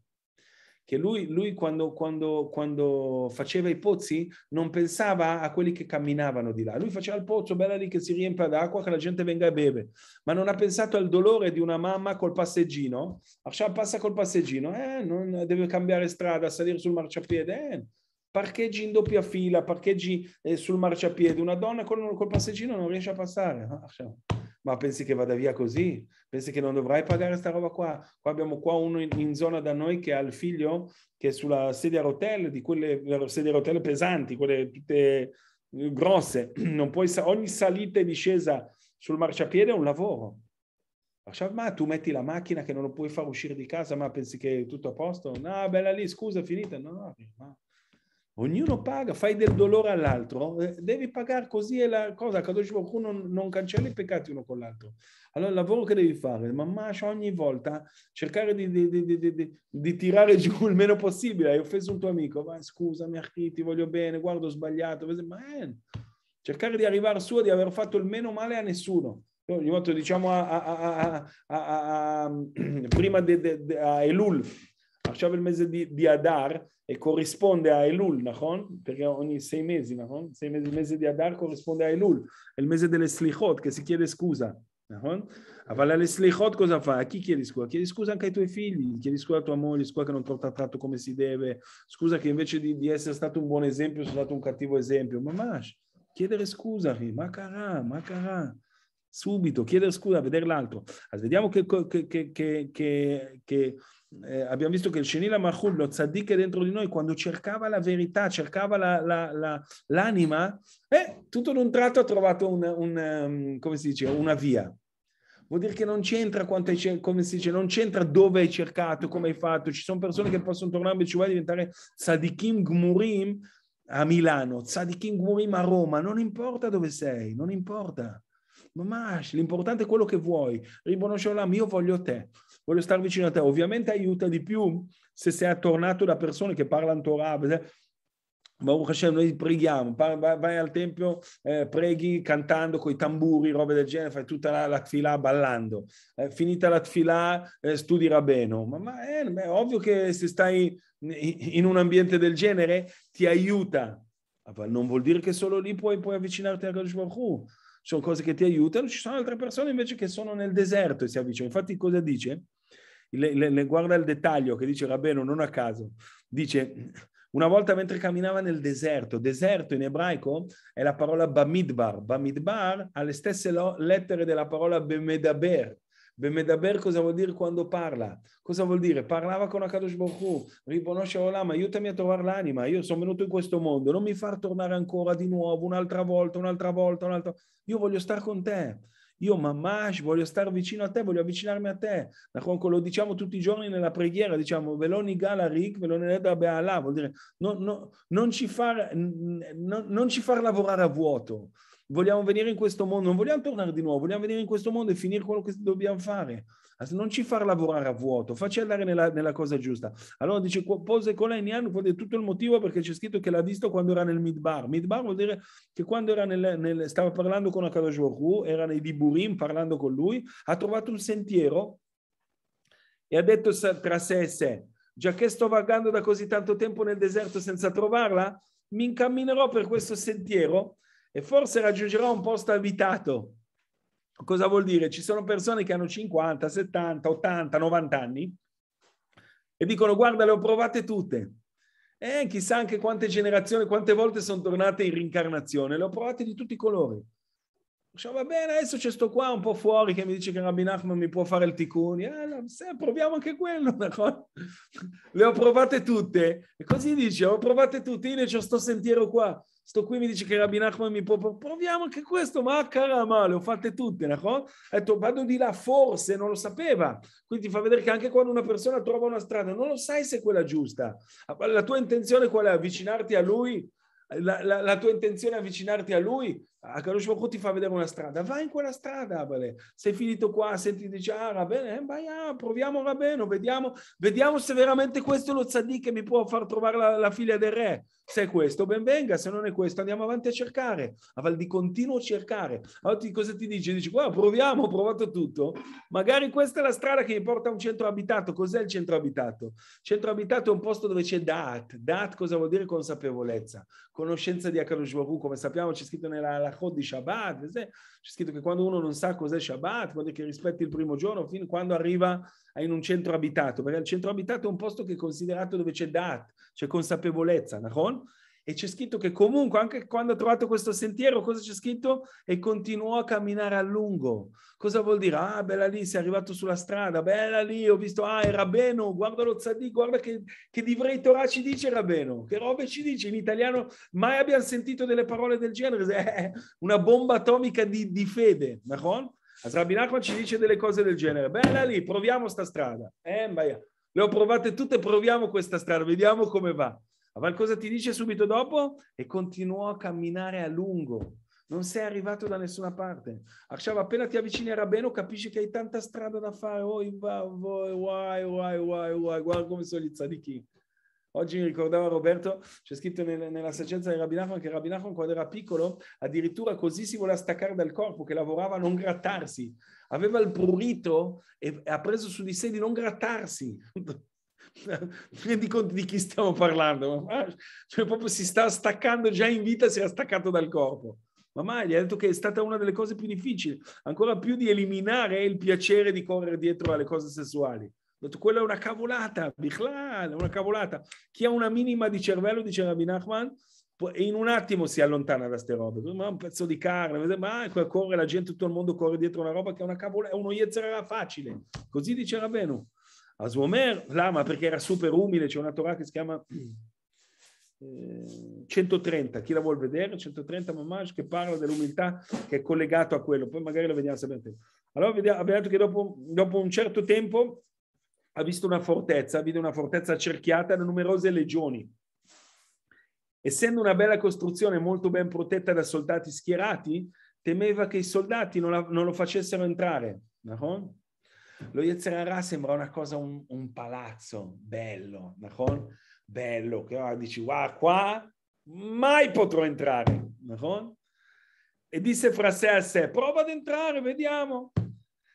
che lui, lui quando, quando, quando, faceva i pozzi non pensava a quelli che camminavano di là. Lui faceva il pozzo, bella lì che si riempie d'acqua, che la gente venga e beve, ma non ha pensato al dolore di una mamma col passeggino. Arsha passa col passeggino, eh, non deve cambiare strada, salire sul marciapiede, eh. parcheggi in doppia fila, parcheggi eh, sul marciapiede. Una donna col, col passeggino non riesce a passare. Arsha. Cioè ma pensi che vada via così? Pensi che non dovrai pagare questa roba qua? Qua abbiamo qua uno in, in zona da noi che ha il figlio che è sulla sedia a rotelle, di quelle eh, sedie a rotelle pesanti, quelle tutte eh, grosse. *clears throat* Non Puoi, ogni salita e discesa sul marciapiede è un lavoro. Ma tu metti la macchina che non lo puoi far uscire di casa, ma pensi che è tutto a posto? No, bella lì, scusa, è finita. No, no, no. Ognuno paga, fai del dolore all'altro, eh, devi pagare così è la cosa, Kadosh Baruch non, non cancella i peccati uno con l'altro. Allora il lavoro che devi fare, mamma, ogni volta, cercare di, di, di, di, tirare giù il meno possibile, hai offeso un tuo amico, vai scusami, ti voglio bene, guardo ho sbagliato, ma eh, cercare di arrivare su e di aver fatto il meno male a nessuno. Ogni volta diciamo a, a, a, *clears throat* prima a Elul, עכשיו אל מזד דיאדר קורספונדה האלול, נכון? אני סיימזי, נכון? סיימזי מזד דיאדר קורספונדה האלול, אל מזד אלה סליחות, כסיקיידה סקוזה, נכון? אבל alle slichot cosa fa? A chi chiedi scusa? Chiedi scusa anche ai tuoi figli, chiedi scusa a tua moglie, scusa che non ti ho trattato come si deve, scusa che invece di, di essere stato un buon esempio sono stato un cattivo esempio. Mamash, chiedere scusa, ma carà, subito, chiedere scusa, vedere l'altro. vediamo che Mm. eh, abbiamo visto che il Shenila Mahul, lo tzaddik è dentro di noi, quando cercava la verità, cercava la, la, la, l'anima, eh, tutto ad un tratto ha trovato un, un, um, dice, una via. Vuol dire che non c'entra, quanto hai, come si dice, non c'entra dove hai cercato, come hai fatto. Ci sono persone che possono tornare a Beciuvai e diventare tzaddikim gmurim a Milano, tzaddikim gmurim a Roma, non importa dove sei, non importa. Mamash, l'importante è quello che vuoi. Ribonosce Olam, io voglio te voglio stare vicino a te. Ovviamente aiuta di più se sei attornato da persone che parlano Torah, Baruch Hashem, noi preghiamo, vai al tempio, eh, preghi cantando con i tamburi, robe del genere, fai tutta la, la tfilà ballando. Eh, finita la tfilà, eh, studi rabbeno. Ma, eh, ma è ovvio che se stai in un ambiente del genere ti aiuta, ma non vuol dire che solo lì puoi, puoi avvicinarti a Kadosh Baruch sono cose che ti aiutano, ci sono altre persone invece che sono nel deserto e si avvicinano. Infatti cosa dice? Le, le, le guarda il dettaglio che dice Rabbeno, non a caso, dice una volta mentre camminava nel deserto, deserto in ebraico è la parola Bamidbar, Bamidbar ha le stesse lettere della parola Bemedaber, Bemedaber cosa vuol dire quando parla? Cosa vuol dire? Parlava con Akadosh Baruch Ribonosce Olam, aiutami a trovare l'anima, io sono venuto in questo mondo, non mi far tornare ancora di nuovo, un'altra volta, un'altra volta, un'altra Io voglio stare con te. Io, mamash, voglio stare vicino a te, voglio avvicinarmi a te. Lo diciamo tutti i giorni nella preghiera, diciamo, veloni galarik, veloni be'ala, vuol dire non, non, non, ci far, non, non ci far lavorare a vuoto vogliamo venire in questo mondo, non vogliamo tornare di nuovo, vogliamo venire in questo mondo e finire quello che dobbiamo fare. Ah, non ci far lavorare a vuoto, facci andare nella, nella cosa giusta. Allora dice, pose con l'Enian vuol dire tutto il motivo perché c'è scritto che l'ha visto quando era nel Midbar. Midbar vuol dire che quando era nel, nel stava parlando con Akadosh Baruch era nei Diburim parlando con lui, ha trovato un sentiero e ha detto tra sé e sé, già che sto vagando da così tanto tempo nel deserto senza trovarla, mi incamminerò per questo sentiero e forse raggiungerò un posto abitato. Cosa vuol dire? Ci sono persone che hanno 50, 70, 80, 90 anni e dicono guarda le ho provate tutte. E eh, chissà anche quante generazioni, quante volte sono tornate in rincarnazione, le ho provate di tutti i colori. Dicevo, va bene, adesso c'è sto qua un po' fuori che mi dice che Rabbi Nachman mi può fare il tikkun. Eh, se, proviamo anche quello. *laughs* Le ho provate tutte. E così dice, ho provate tutte, io ne ho sto sentiero qua. Sto qui mi dice che Rabbi Nachman mi può... Proviamo anche questo, ma caramba, le ho fatte tutte, no? Ha detto, vado di là, forse, non lo sapeva. Quindi ti fa vedere che anche quando una persona trova una strada, non lo sai se è quella giusta. Ah, la tua intenzione qual è? Avvicinarti a lui? La, la, la tua intenzione è avvicinarti a lui? a הקדוש ti fa vedere una strada, vai in quella strada, Abele. sei finito qua, senti dice, ah va bene, eh, vai, ah, proviamo Rabeno, vediamo, vediamo se veramente questo è lo zadì che mi può far trovare la, la, figlia del re. Se è questo, ben venga, se non è questo, andiamo avanti a cercare, a val di continuo cercare. Allora ti, cosa ti dice? Dici, guarda, proviamo, ho provato tutto, magari questa è la strada che mi porta a un centro abitato. Cos'è il centro abitato? Centro abitato è un posto dove c'è Dat. Dat cosa vuol dire consapevolezza? Conoscenza di Akadosh Baruch, come sappiamo c'è scritto nella alachot di Shabbat, c'è scritto che quando uno non sa cos'è Shabbat, quando è che rispetti il primo giorno, fin quando arriva in un centro abitato, perché il centro abitato è un posto che è considerato dove c'è dat, c'è consapevolezza, nahon? e c'è scritto che comunque anche quando ha trovato questo sentiero, cosa c'è scritto? E continuò a camminare a lungo. Cosa vuol dire? Ah, bella lì, sei arrivato sulla strada, bella lì, ho visto, ah, era Beno, guarda lo Zadì, guarda che, che divrei Torah ci dice Rabeno, che robe ci dice in italiano, mai abbiamo sentito delle parole del genere, *laughs* eh, una bomba atomica di, di fede, d'accordo? Rabbi Nachman ci dice delle cose del genere, bella lì, proviamo sta strada, eh, le ho provate tutte, proviamo questa strada, vediamo come va. Aval cosa ti dice subito dopo? E continuò a camminare a lungo. Non sei arrivato da nessuna parte. Akshav, appena ti avvicini a Rabeno, capisci che hai tanta strada da fare. Oh, vai, vai, vai, vai. guarda come sono gli zadichi. Oggi mi ricordava Roberto, c'è scritto nel, nella sacenza di Rabbi che Rabbi quando era piccolo addirittura così si voleva staccare dal corpo che lavorava a non grattarsi. Aveva il prurito e ha preso su di sé di non grattarsi. *laughs* rendi conto di chi stiamo parlando? Cioè, proprio si sta staccando, già in vita si è staccato dal corpo. Mamma gli ha detto che è stata una delle cose più difficili, ancora più di eliminare il piacere di correre dietro alle cose sessuali. Ha detto, quella è una cavolata, è una cavolata. Chi ha una minima di cervello, dice Rabbi Nachman, in un attimo si allontana da queste robe. Ma un pezzo di carne, ma corre la gente, tutto il mondo corre dietro una roba che è una cavolata, è uno Yezzerera facile. Così dice Rabenu. אז הוא אומר, למה? Perché era super umile, c'è una Torah che si chiama 130, chi la vuol vedere? 130 Mamash che parla dell'umiltà che è collegato a quello, poi magari lo vediamo sempre. Allora abbiamo detto che dopo, dopo, un certo tempo ha visto una fortezza, vide una fortezza cerchiata da numerose legioni. Essendo una bella costruzione molto ben protetta da soldati schierati, temeva che i soldati non, la, non lo facessero entrare. No? Lo Yetzerara sembra una cosa, un, un palazzo bello, nahon? bello, che ora dici, guarda, qua mai potrò entrare, nahon? E disse fra sé a sé, prova ad entrare, vediamo.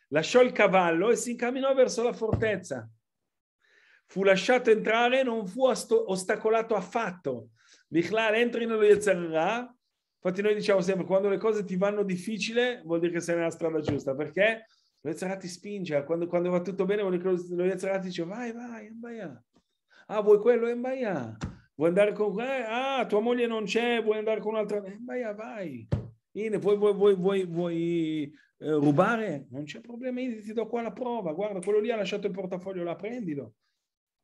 Lasciò il cavallo e si incamminò verso la fortezza. Fu lasciato entrare e non fu ostacolato affatto. Bichlal, entri nello Yetzerara, Infatti noi diciamo sempre, quando le cose ti vanno difficile, vuol dire che sei nella strada giusta, perché Lorenzo ti spinge, quando, quando, va tutto bene, lo Lorenzo dice vai, vai, Mbaia. Ah, vuoi quello, Mbaia? Vuoi andare con... Eh, ah, tua moglie non c'è, vuoi andare con un'altra... Mbaia, vai. Ine, vuoi, vuoi, vuoi, vuoi eh, rubare? Non c'è problema, io ti do qua la prova. Guarda, quello lì ha lasciato il portafoglio, la prendilo.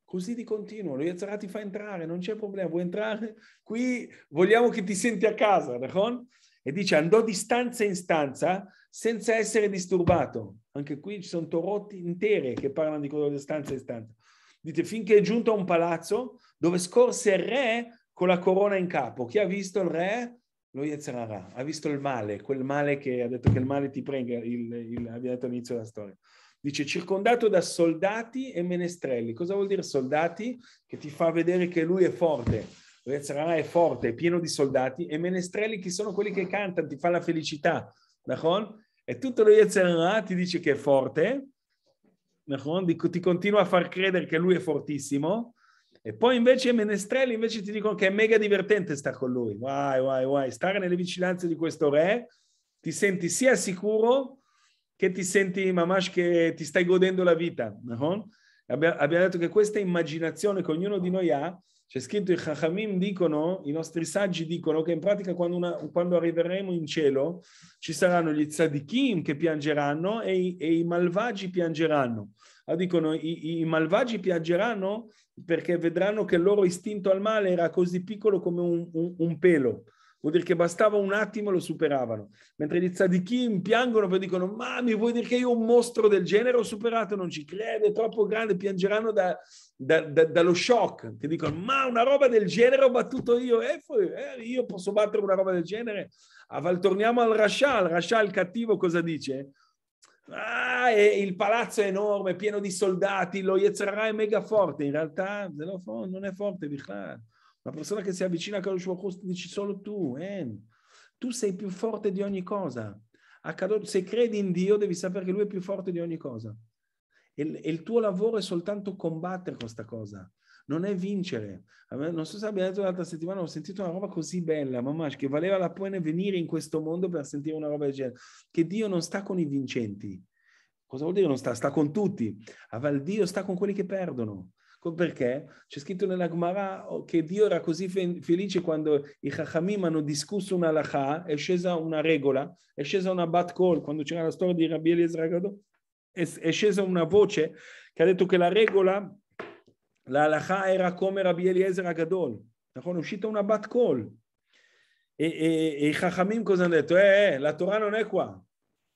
Così di continuo, lo Yetzirah ti fa entrare, non c'è problema, vuoi entrare? Qui vogliamo che ti senti a casa, d'accordo? E dice, andò di stanza in stanza senza essere disturbato. Anche qui ci sono torotti intere che parlano di quello di stanza in stanza. Dite, finché è giunto a un palazzo dove scorse il re con la corona in capo. Chi ha visto il re? Lo Yetzerara. Ha visto il male, quel male che ha detto che il male ti prende, il, il, abbiamo detto all'inizio della storia. Dice, circondato da soldati e menestrelli. Cosa vuol dire soldati? Che ti fa vedere che lui è forte. Lo Yetzerara è forte, è pieno di soldati. E menestrelli chi sono quelli che cantano, ti fa la felicità. D'accordo? e tutto lo Yetzerra ti dice che è forte, ti continua a far credere che lui è fortissimo, e poi invece i menestrelli invece ti dicono che è mega divertente stare con lui. Vai, vai, vai, stare nelle vicinanze di questo re, ti senti sia sicuro che ti senti, mamash, che ti stai godendo la vita. Abbiamo detto che questa immaginazione che ognuno di noi ha c'è scritto i Chachamim dicono, i nostri saggi dicono che in pratica quando, una, quando arriveremo in cielo ci saranno gli tzadikim che piangeranno e i, e i malvagi piangeranno. Ah, dicono i, i, malvagi piangeranno perché vedranno che il loro istinto al male era così piccolo come un, un, un pelo. Vuol dire che bastava un attimo e lo superavano. Mentre gli tzadikim piangono perché dicono, ma mi vuoi dire che io un mostro del genere ho superato? Non ci credo, è troppo grande, piangeranno da, da, da, dallo shock. Che dicono, ma una roba del genere ho battuto io, eh, io posso battere una roba del genere? Ah, torniamo al Rasha, il il cattivo cosa dice? Ah, il palazzo è enorme, pieno di soldati, lo Yetzirah è mega forte. In realtà non è forte, Bichlad. La persona che si avvicina a Kadosh Baruch dice solo tu, eh, tu sei più forte di ogni cosa. se credi in Dio devi sapere che Lui è più forte di ogni cosa. E, il tuo lavoro è soltanto combattere questa cosa, non è vincere. Non so se abbia detto l'altra settimana, ho sentito una roba così bella, mamma, che valeva la pena venire in questo mondo per sentire una roba del genere. Che Dio non sta con i vincenti. Cosa vuol dire non sta? Sta con tutti. Aval Dio sta con quelli che perdono. Perché? C'è scritto nella Gemara oh, che Dio era così felice quando i Chachamim hanno discusso una halakha, è scesa una regola, è scesa una bat call, quando c'era la storia di Rabbi Eliezer è, è scesa una voce che ha detto che la regola, la halakha era come Rabbi Eliezer Agadol. È uscita una bat call. E, e, e, i Chachamim cosa hanno detto? Eh, eh, la Torah non è qua.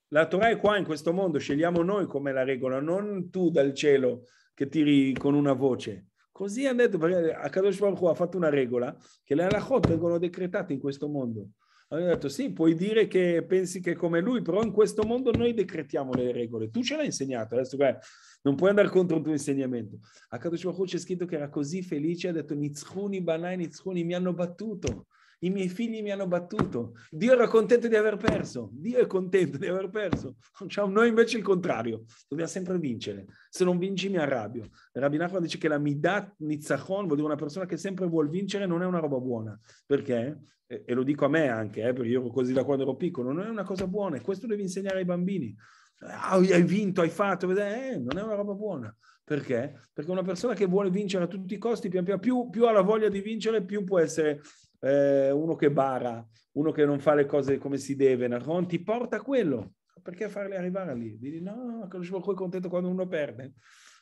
La Torah è qua in questo mondo, scegliamo noi come la regola, non tu dal cielo che tiri con una voce. Così hanno detto, perché Akadosh Baruch Hu ha fatto una regola che le halachot vengono decretate in questo mondo. Hanno detto, sì, puoi dire che pensi che come lui, però in questo mondo noi decretiamo le regole. Tu ce l'hai insegnato, adesso guarda, non puoi andare contro il tuo insegnamento. Akadosh Baruch Hu c'è scritto che era così felice, ha detto, Nitzchuni banai, Nitzchuni, mi hanno battuto i miei figli mi hanno battuto, Dio era contento di aver perso, Dio è contento di aver perso. Cioè, noi invece il contrario, dobbiamo sempre vincere. Se non vinci mi arrabbio. Rabbi Nachman dice che la midat nitzachon vuol dire una persona che sempre vuol vincere, non è una roba buona. Perché? E, lo dico a me anche, eh, perché io ero così da quando ero piccolo, non è una cosa buona e questo devi insegnare ai bambini. Ah, hai vinto, hai fatto, eh, non è una roba buona. Perché? Perché una persona che vuole vincere a tutti i costi, pian piano, più, più ha la voglia di vincere, più può essere eh, uno che bara, uno che non fa le cose come si deve, Naron, ti porta a quello. Perché farle arrivare lì? Dici no, Kadosh Baruch è contento quando uno perde.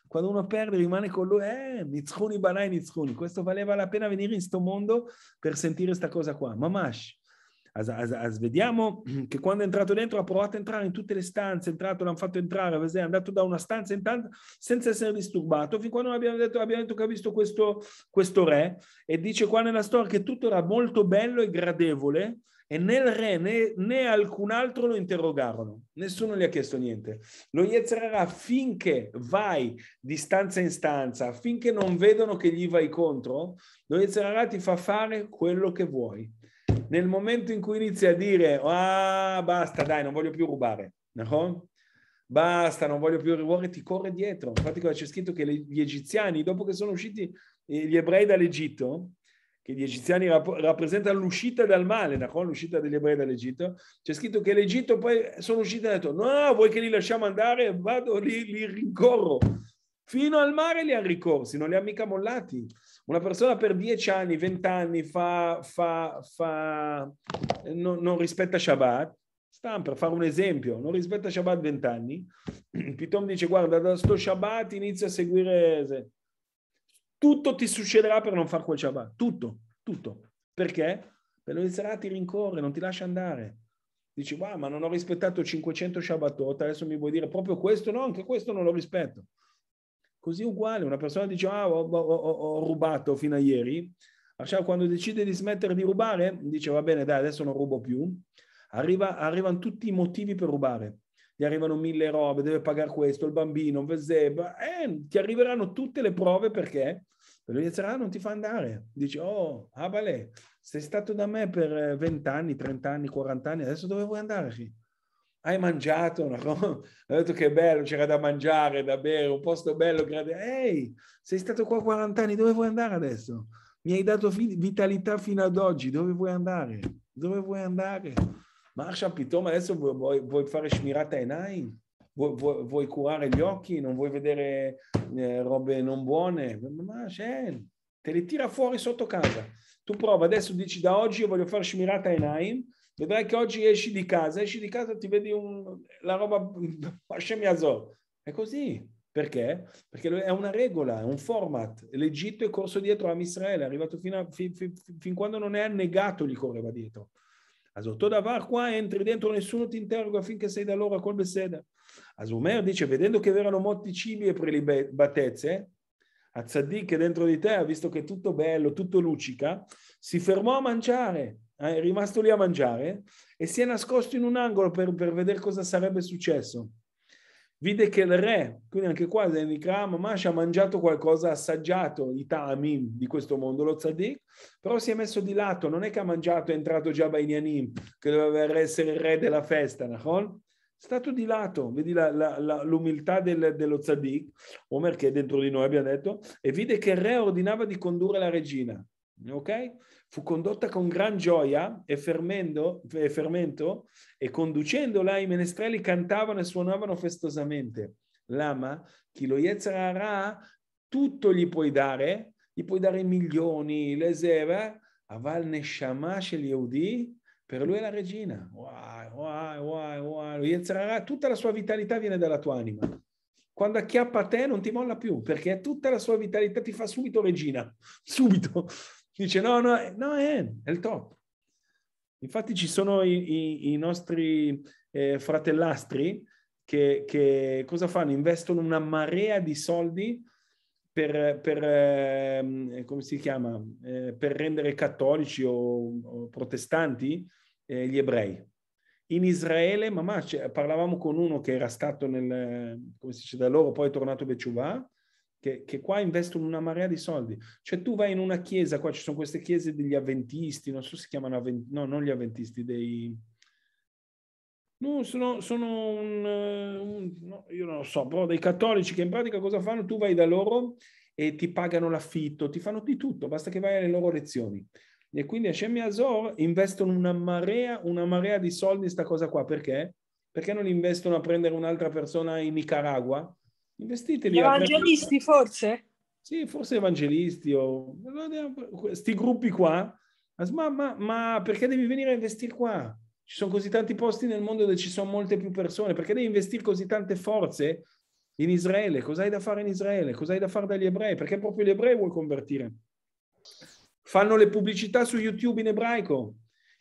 Quando uno perde rimane con lui, eh, Nitzchuni Balai Nitzchuni. Questo valeva la pena venire in questo mondo per sentire questa cosa qua. Mamash, as, as, as, vediamo *clears throat* che quando è entrato dentro ha provato a entrare in tutte le stanze, è entrato, l'hanno fatto entrare, è andato da una stanza in tanto, senza essere disturbato, fin quando abbiamo detto, abbiamo detto che ha visto questo, questo re e dice qua nella storia che tutto era molto bello e gradevole e nel re né, né, alcun altro lo interrogarono, nessuno gli ha chiesto niente. Lo Yetzerarà finché vai di stanza in stanza, finché non vedono che gli vai contro, lo Yetzerarà ti fa fare quello che vuoi nel momento in cui inizi a dire ah basta dai non voglio più rubare no? basta non voglio più rubare ti corre dietro infatti qua c'è scritto che gli egiziani dopo che sono usciti eh, gli ebrei dall'Egitto che gli egiziani rapp- rappresentano l'uscita dal male, no? l'uscita degli ebrei dall'Egitto, c'è scritto che l'Egitto poi sono usciti e hanno detto no, vuoi che li lasciamo andare? Vado, li, li rincorro Fino al mare li ha ricorsi, non li ha mica mollati. Una persona per dieci anni, vent'anni fa, fa, fa no, non rispetta Shabbat, Stam per fare un esempio, non rispetta Shabbat vent'anni. *clears throat* Piton dice guarda da sto Shabbat inizia a seguire, tutto ti succederà per non fare quel Shabbat, tutto, tutto. Perché? Per non a ti rincorre, non ti lascia andare. Dici, ma non ho rispettato 500 Shabbatot, adesso mi vuoi dire proprio questo? No, anche questo non lo rispetto. Così uguale, una persona dice ah, ho, ho, ho rubato fino a ieri, Hashem quando decide di smettere di rubare, dice va bene, dai, adesso non rubo più. Arriva, arrivano tutti i motivi per rubare. Gli arrivano mille robe, deve pagare questo, il bambino, Vezeba. Eh, ti arriveranno tutte le prove perché? Perché Yetzirah non ti fa andare. Dice, oh, Abale, ah, sei stato da me per eh, vent'anni, trent'anni, quarant'anni, adesso dove vuoi andare? Fì? hai mangiato una cosa, *laughs* ho detto che bello, c'era da mangiare, da bere, un posto bello, grande. ehi, sei stato qua 40 anni, dove vuoi andare adesso? Mi hai dato vitalità fino ad oggi, dove vuoi andare? Dove vuoi andare? Ma Pitoma, adesso vuoi, vuoi fare Shmirata Enaim? Vuoi, vuoi, vuoi, curare gli occhi? Non vuoi vedere eh, robe non buone? Ma c'è, eh, te le tira fuori sotto casa. Tu prova adesso, dici da oggi io voglio fare Shmirata Enaim, vedrai che oggi esci di casa, esci di casa e ti vedi un, la roba, Hashem *laughs* Yazor. È così. Perché? Perché è una regola, è un format. L'Egitto è corso dietro a Israele, è arrivato fino, a, fin, fin, fin quando non è annegato, gli correva dietro. אז אותו דבר qua entri dentro, nessuno ti interroga finché sei da loro, a בסדר. אז Asumer dice, vedendo che erano molti cibi e prelibatezze, a che dentro di te ha visto che è tutto bello, tutto luccica, si fermò a mangiare. Eh, è rimasto lì a mangiare e si è nascosto in un angolo per, per vedere cosa sarebbe successo. Vide che il re, quindi anche qua Zenikra Mamash ha mangiato qualcosa, ha assaggiato i ta'amim di questo mondo, lo tzaddik, però si è messo di lato, non è che ha mangiato, è entrato già Bainianim, che doveva essere il re della festa, nahol? È stato di lato, vedi la, la, la, l'umiltà del, dello tzaddik, Omer che è dentro di noi abbiamo detto, e vide che il re ordinava di condurre la regina. Ok? Fu condotta con gran gioia e, fermento, e fermento e conducendola i menestrelli cantavano e suonavano festosamente. Lama, chi lo yetzerarà, tutto gli puoi dare, gli puoi dare milioni, le seva, aval neshama shel Yehudi, per lui è la regina. Wow, wow, wow, wow. Lo yetzerarà, tutta la sua vitalità viene dalla tua anima quando acchiappa a te non ti molla più perché tutta la sua vitalità ti fa subito regina, *laughs* subito. Chi dice no, no, no, è, è il top. Infatti ci sono i, i, i nostri eh, fratellastri che, che, cosa fanno? Investono una marea di soldi per, per eh, come si chiama, eh, per rendere cattolici o, o protestanti eh, gli ebrei. In Israele, mamma, cioè, parlavamo con uno che era stato nel, come si dice da loro, poi è tornato Becciuvà, che, che, qua investono una marea di soldi. Cioè tu vai in una chiesa, qua ci sono queste chiese degli avventisti, non so se si chiamano avventisti, no, non gli avventisti, dei... No, sono, sono un, un no, io non lo so, però dei cattolici che in pratica cosa fanno? Tu vai da loro e ti pagano l'affitto, ti fanno di tutto, basta che vai alle loro lezioni. E quindi Hashem e Azor investono una marea, una marea di soldi in questa cosa qua. Perché? Perché non investono a prendere un'altra persona in Nicaragua? Investitevi. Evangelisti forse? Sì, forse evangelisti o questi gruppi qua. Ma, ma, ma perché devi venire a investire qua? Ci sono così tanti posti nel mondo dove ci sono molte più persone. Perché devi investire così tante forze in Israele? Cos'hai da fare in Israele? Cos'hai da fare dagli ebrei? Perché proprio gli ebrei vuoi convertire? Fanno le pubblicità su YouTube in ebraico.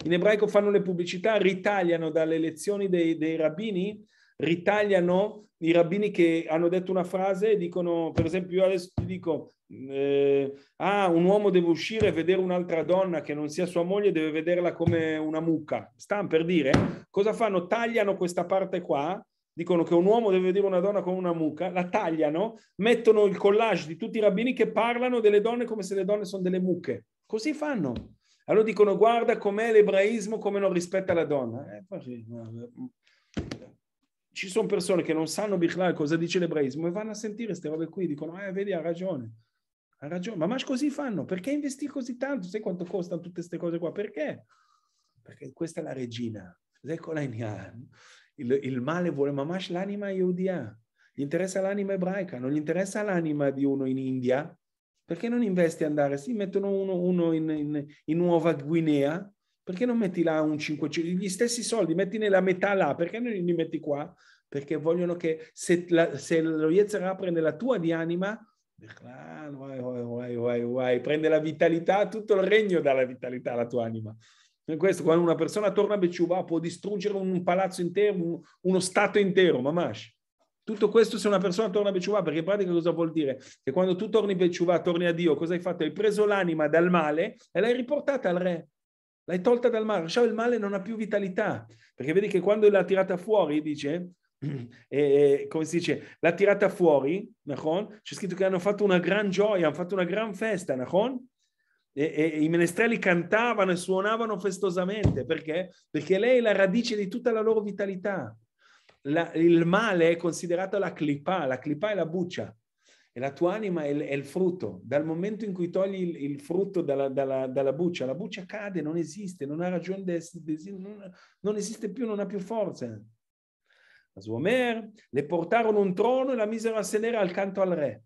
In ebraico fanno le pubblicità, ritagliano dalle lezioni dei, dei rabbini ritagliano i rabbini che hanno detto una frase e dicono, per esempio io adesso ti dico, eh, ah, un uomo deve uscire e vedere un'altra donna che non sia sua moglie, deve vederla come una mucca. Stanno per dire, cosa fanno? Tagliano questa parte qua, dicono che un uomo deve vedere una donna come una mucca, la tagliano, mettono il collage di tutti i rabbini che parlano delle donne come se le donne sono delle mucche. Così fanno. Allora dicono, guarda com'è l'ebraismo, come non rispetta la donna. Eh, ci sono persone che non sanno Bichlal cosa dice l'ebraismo e vanno a sentire queste robe qui, dicono, eh, vedi, ha ragione, ha ragione, ma, ma così fanno, perché investire così tanto? Sai quanto costano tutte queste cose qua? Perché? Perché questa è la regina, il, il male vuole ma mamash l'anima Yehudia, gli interessa l'anima ebraica, non gli interessa l'anima di uno in India, perché non investi andare? Si mettono uno, uno in, in, in Nuova Guinea, perché non metti là un 500? Gli stessi soldi, metti nella metà là, perché non li metti qua? Perché vogliono che se, la, se lo Yetzerà prende la tua di anima, vai, vai, vai, vai, prende la vitalità, tutto il regno dà la vitalità alla tua anima. Per questo, quando una persona torna a Becciuba può distruggere un palazzo intero, uno stato intero, mamash. Tutto questo se una persona torna a Becciuba, perché in pratica cosa vuol dire? Che quando tu torni a Becciuba, torni a Dio, cosa hai fatto? Hai preso l'anima dal male e l'hai riportata al re. L'hai tolta dal male, Roshab il male non ha più vitalità, perché vedi che quando l'ha tirata fuori, dice, *clears throat* e, come si dice, l'ha tirata fuori, Nahon, c'è scritto che hanno fatto una gran gioia, hanno fatto una gran festa, Nahon? E, e, e, i menestrelli cantavano e suonavano festosamente, perché? Perché lei è la radice di tutta la loro vitalità. La, il male è considerato la clipà, la clipà è la buccia e la tua anima è il, è il frutto. Dal momento in cui togli il, il frutto dalla, dalla, dalla, buccia, la buccia cade, non esiste, non ha ragione di essere, non, non esiste più, non ha più forza. Mas Omer le portarono un trono e la misero a sedere accanto al re.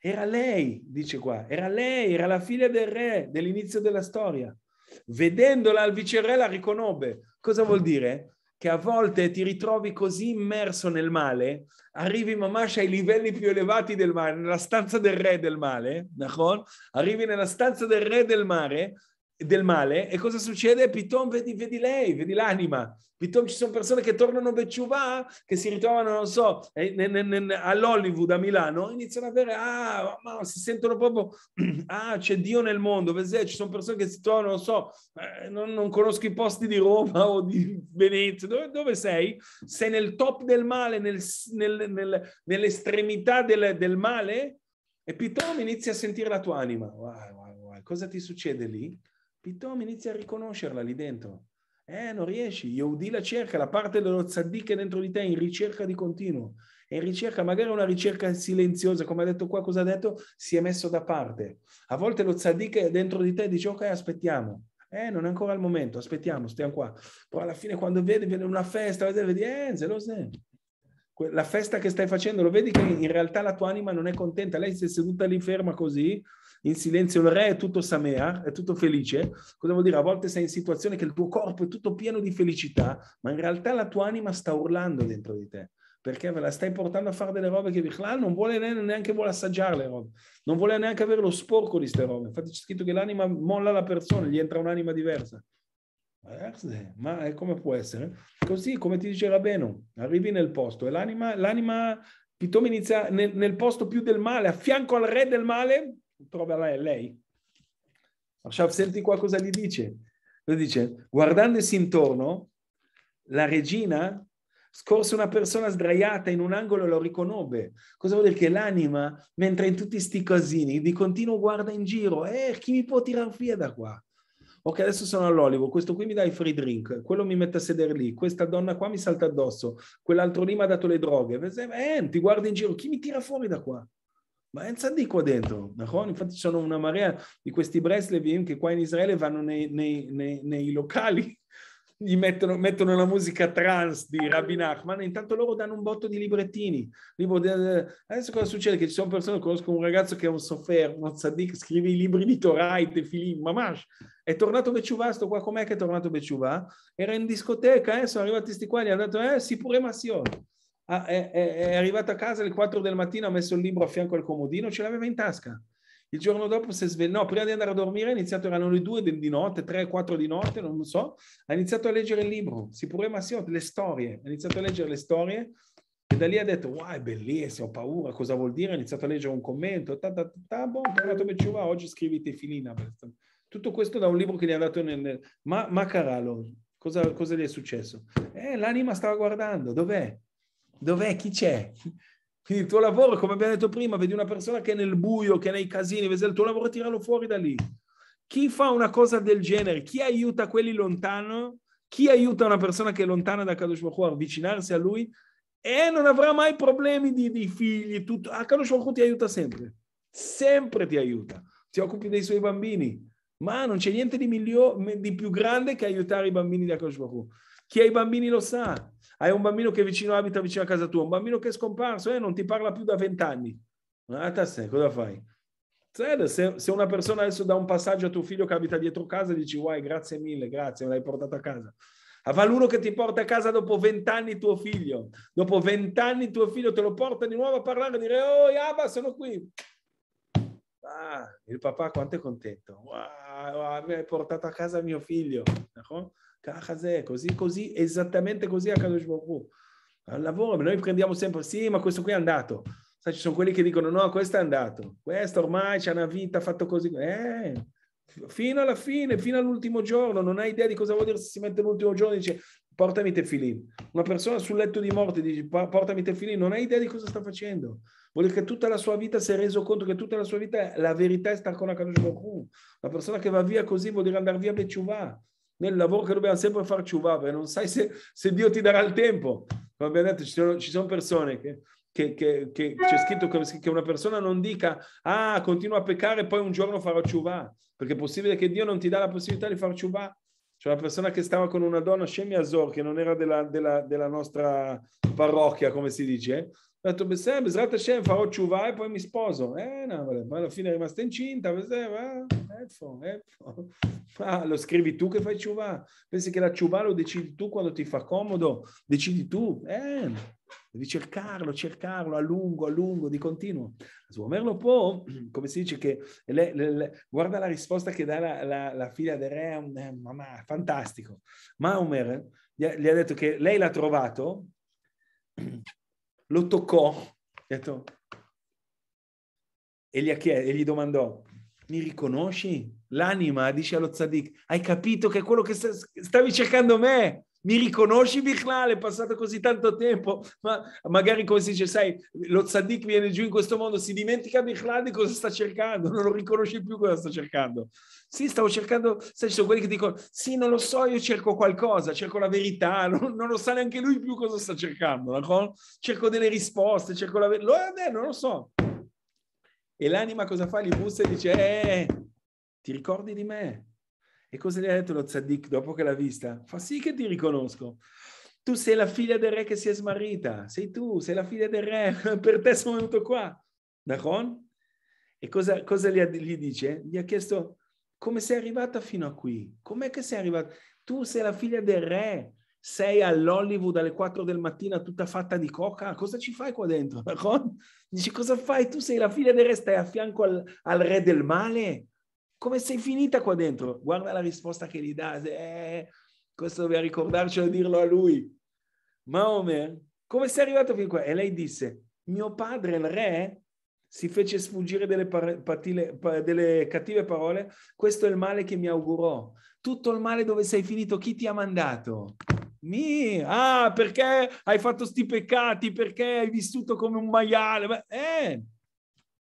Era lei, dice qua, era lei, era la figlia del re dell'inizio della storia. Vedendola il viceré la riconobbe. Cosa vuol dire? che a volte ti ritrovi così immerso nel male, arrivi mamash ai livelli più elevati del male, nella stanza del re del male, Nahon? arrivi nella stanza del re del mare del male e cosa succede? Pitom vedi, vedi lei, vedi l'anima. Pitom ci sono persone che tornano a Becciuvà, che si ritrovano, non so, eh, all'Hollywood a Milano, iniziano a avere, ah, ma si sentono proprio, *clears throat* ah, c'è Dio nel mondo. Vedete, ci sono persone che si trovano, non so, eh, non, non conosco i posti di Roma o di Venezia, dove, dove sei? Sei nel top del male, nel, nel, nel, nell'estremità del, del, male? E Pitom inizia a sentire la tua anima. Wow, wow, wow. Cosa ti succede lì? poi inizi a riconoscerla lì dentro. Eh, non riesci. Yehudi la cerca, la parte dello tzaddik è dentro di te, in ricerca di continuo. E in ricerca, magari una ricerca silenziosa, come ha detto qua, cosa ha detto? Si è messo da parte. A volte lo tzaddik è dentro di te e dice, ok, aspettiamo. Eh, non è ancora il momento, aspettiamo, stiamo qua. Però alla fine quando vedi, viene una festa, vedi, eh, se lo sei. La festa che stai facendo, lo vedi che in realtà la tua anima non è contenta. Lei si è seduta lì ferma così, in silenzio il re è tutto samea, è tutto felice. Cosa vuol dire? A volte sei in situazione che il tuo corpo è tutto pieno di felicità, ma in realtà la tua anima sta urlando dentro di te perché ve la stai portando a fare delle robe che Bichlal non vuole neanche vuole assaggiare le robe, non vuole neanche avere lo sporco di queste robe. Infatti c'è scritto che l'anima molla la persona, gli entra un'anima diversa. Ma come può essere? Così, come ti diceva Beno, arrivi nel posto e l'anima, l'anima Pitom inizia nel, nel posto più del male, a fianco al re del male, trova lei. Arshav, senti qua cosa gli dice. Lui dice, guardandosi intorno, la regina scorse una persona sdraiata in un angolo e lo riconobbe. Cosa vuol dire che l'anima, mentre in tutti questi casini, di continuo guarda in giro, eh, chi mi può tirare via da qua? Ok, adesso sono all'olivo, questo qui mi dà i free drink, quello mi mette a sedere lì, questa donna qua mi salta addosso, quell'altro lì mi ha dato le droghe. Eh, ti guarda in giro, chi mi tira fuori da qua? ma è un tzaddik qua dentro, d'accordo? infatti ci sono una marea di questi Breslevim che qua in Israele vanno nei, nei, nei, nei locali, *laughs* gli mettono, mettono, la musica trans di Rabbi Nachman, intanto loro danno un botto di librettini. Eh, adesso cosa succede? Che ci sono persone, conosco un ragazzo che è un sofer, uno tzaddik, scrive i libri di Torah e Tefilim, mamash, è tornato Beciuva, sto qua com'è che è tornato Beciuva? Era in discoteca, eh, sono arrivati questi qua, gli hanno detto, eh, si pure Masion. Ah, è, è, arrivato a casa alle 4 del mattino, ha messo il libro a fianco al comodino, ce l'aveva in tasca. Il giorno dopo si è svegliato, no, prima di andare a dormire, ha iniziato, erano le 2 di notte, 3, 4 di notte, non lo so, ha iniziato a leggere il libro, si pure Massiot, le storie, ha iniziato a leggere le storie e da lì ha detto, wow, è bellissimo, ho paura, cosa vuol dire? Ha iniziato a leggere un commento, ta, ta, ta, ta buon, tornato Becciuva, oggi scriviti Filina. Tutto questo da un libro che gli ha dato nel... Ma, ma Caralo, cosa, cosa gli è successo? Eh, l'anima stava guardando, dov'è? Dov'è? Chi c'è? Quindi il tuo lavoro, come abbiamo detto prima, vedi una persona che è nel buio, che è nei casini, vedi il tuo lavoro, tiralo fuori da lì. Chi fa una cosa del genere? Chi aiuta quelli lontano? Chi aiuta una persona che è lontana da Kadosh Baruch Hu a avvicinarsi a lui? E non avrà mai problemi di, di figli, tutto. Ah, Kadosh Baruch Hu ti aiuta sempre. Sempre ti aiuta. Ti occupi dei suoi bambini. Ma non c'è niente di, migliore, di più grande che aiutare i bambini di Kadosh Baruch Hu. Chi ha i bambini lo sa. Hai un bambino che vicino abita vicino a casa tua, un bambino che è scomparso e eh, non ti parla più da vent'anni. Ah, tasse, cosa fai? Se, se, una persona adesso dà un passaggio a tuo figlio che abita dietro casa, dici guai, grazie mille, grazie, me l'hai portato a casa. Avrà l'uno che ti porta a casa dopo vent'anni tuo figlio. Dopo vent'anni tuo figlio te lo porta di nuovo a parlare e dire oh Yaba, sono qui. Ah, il papà quanto è contento. Wow, mi hai portato a casa mio figlio così, così, esattamente così a Kadosh Baruch Al lavoro, noi prendiamo sempre, sì, ma questo qui è andato. Sai, ci sono quelli che dicono, no, questo è andato. Questo ormai c'è una vita, fatto così. Eh, fino alla fine, fino all'ultimo giorno, non hai idea di cosa vuol dire se si mette l'ultimo giorno e dice portami te Filin. Una persona sul letto di morte dice portami te Filin, non hai idea di cosa sta facendo. Vuol dire che tutta la sua vita si è reso conto che tutta la sua vita, la verità è stare con la Kadosh Baruch Una persona che va via così vuol dire andare via Becciuvà nel lavoro che dobbiamo sempre far ciuva, perché non sai se, se, Dio ti darà il tempo. Come abbiamo detto, ci sono, ci sono persone che, che, che, che, c'è scritto che una persona non dica, ah, continua a peccare, poi un giorno farò ciuva, perché è possibile che Dio non ti dà la possibilità di far ciuva. C'è cioè, una persona che stava con una donna, Shemi Azor, che non era della, della, della nostra parrocchia, come si dice, ho detto, Bessè, Besrat Hashem, farò ciuvà e poi mi sposo. Eh no, ma alla fine è rimasta incinta, ma, efo, efo. ma lo scrivi tu che fai ciuva? Pensi che la ciuva lo decidi tu quando ti fa comodo? Decidi tu? Eh, devi cercarlo, cercarlo a lungo, a lungo, di continuo. Suomerlo può, *clears throat* come si dice, che le, le, le, guarda la risposta che dà la, la, la figlia del re, eh, mamma, fantastico. Ma Omer gli ha detto che lei l'ha trovato *clears throat* lo toccò detto, e, gli chied- e, gli domandò, mi riconosci? L'anima dice allo Zadik: hai capito che è quello che stavi cercando me? mi riconosci Bichlal? È passato così tanto tempo, ma magari come si dice, sai, lo tzaddik viene giù in questo mondo, si dimentica Bichlal di cosa sta cercando, non lo riconosci più cosa sta cercando. Sì, stavo cercando, sai, ci sono quelli che dicono, sì, non lo so, io cerco qualcosa, cerco la verità, *laughs* non, non lo sa neanche lui più cosa sta cercando, d'accordo? cerco delle risposte, cerco la verità, lo è, eh, non lo so. E l'anima cosa fa? Gli bussa e dice, eh, ti ricordi di me? E cosa gli ha detto lo Zaddik dopo che l'ha vista? Fa sì che ti riconosco. Tu sei la figlia del re che si è smarrita, sei tu, sei la figlia del re, *laughs* per te sono venuto qua. D'accordo? E cosa, cosa gli, gli, dice? Gli ha chiesto come sei arrivata fino a qui? Com'è che sei arrivata? Tu sei la figlia del re, sei all'Hollywood alle 4 del mattino tutta fatta di coca, cosa ci fai qua dentro? Nahon? Dice cosa fai? Tu sei la figlia del re, stai a fianco al, al re del male? come sei finita qua dentro? Guarda la risposta che gli dà, eh, questo doveva ricordarcelo e dirlo a lui. Maomer, come sei arrivato fin qua? E lei disse, mio padre, il re, si fece sfuggire delle, par- patile, pa- delle, cattive parole, questo è il male che mi augurò. Tutto il male dove sei finito, chi ti ha mandato? Mi, ah, perché hai fatto sti peccati, perché hai vissuto come un maiale? Ma, eh,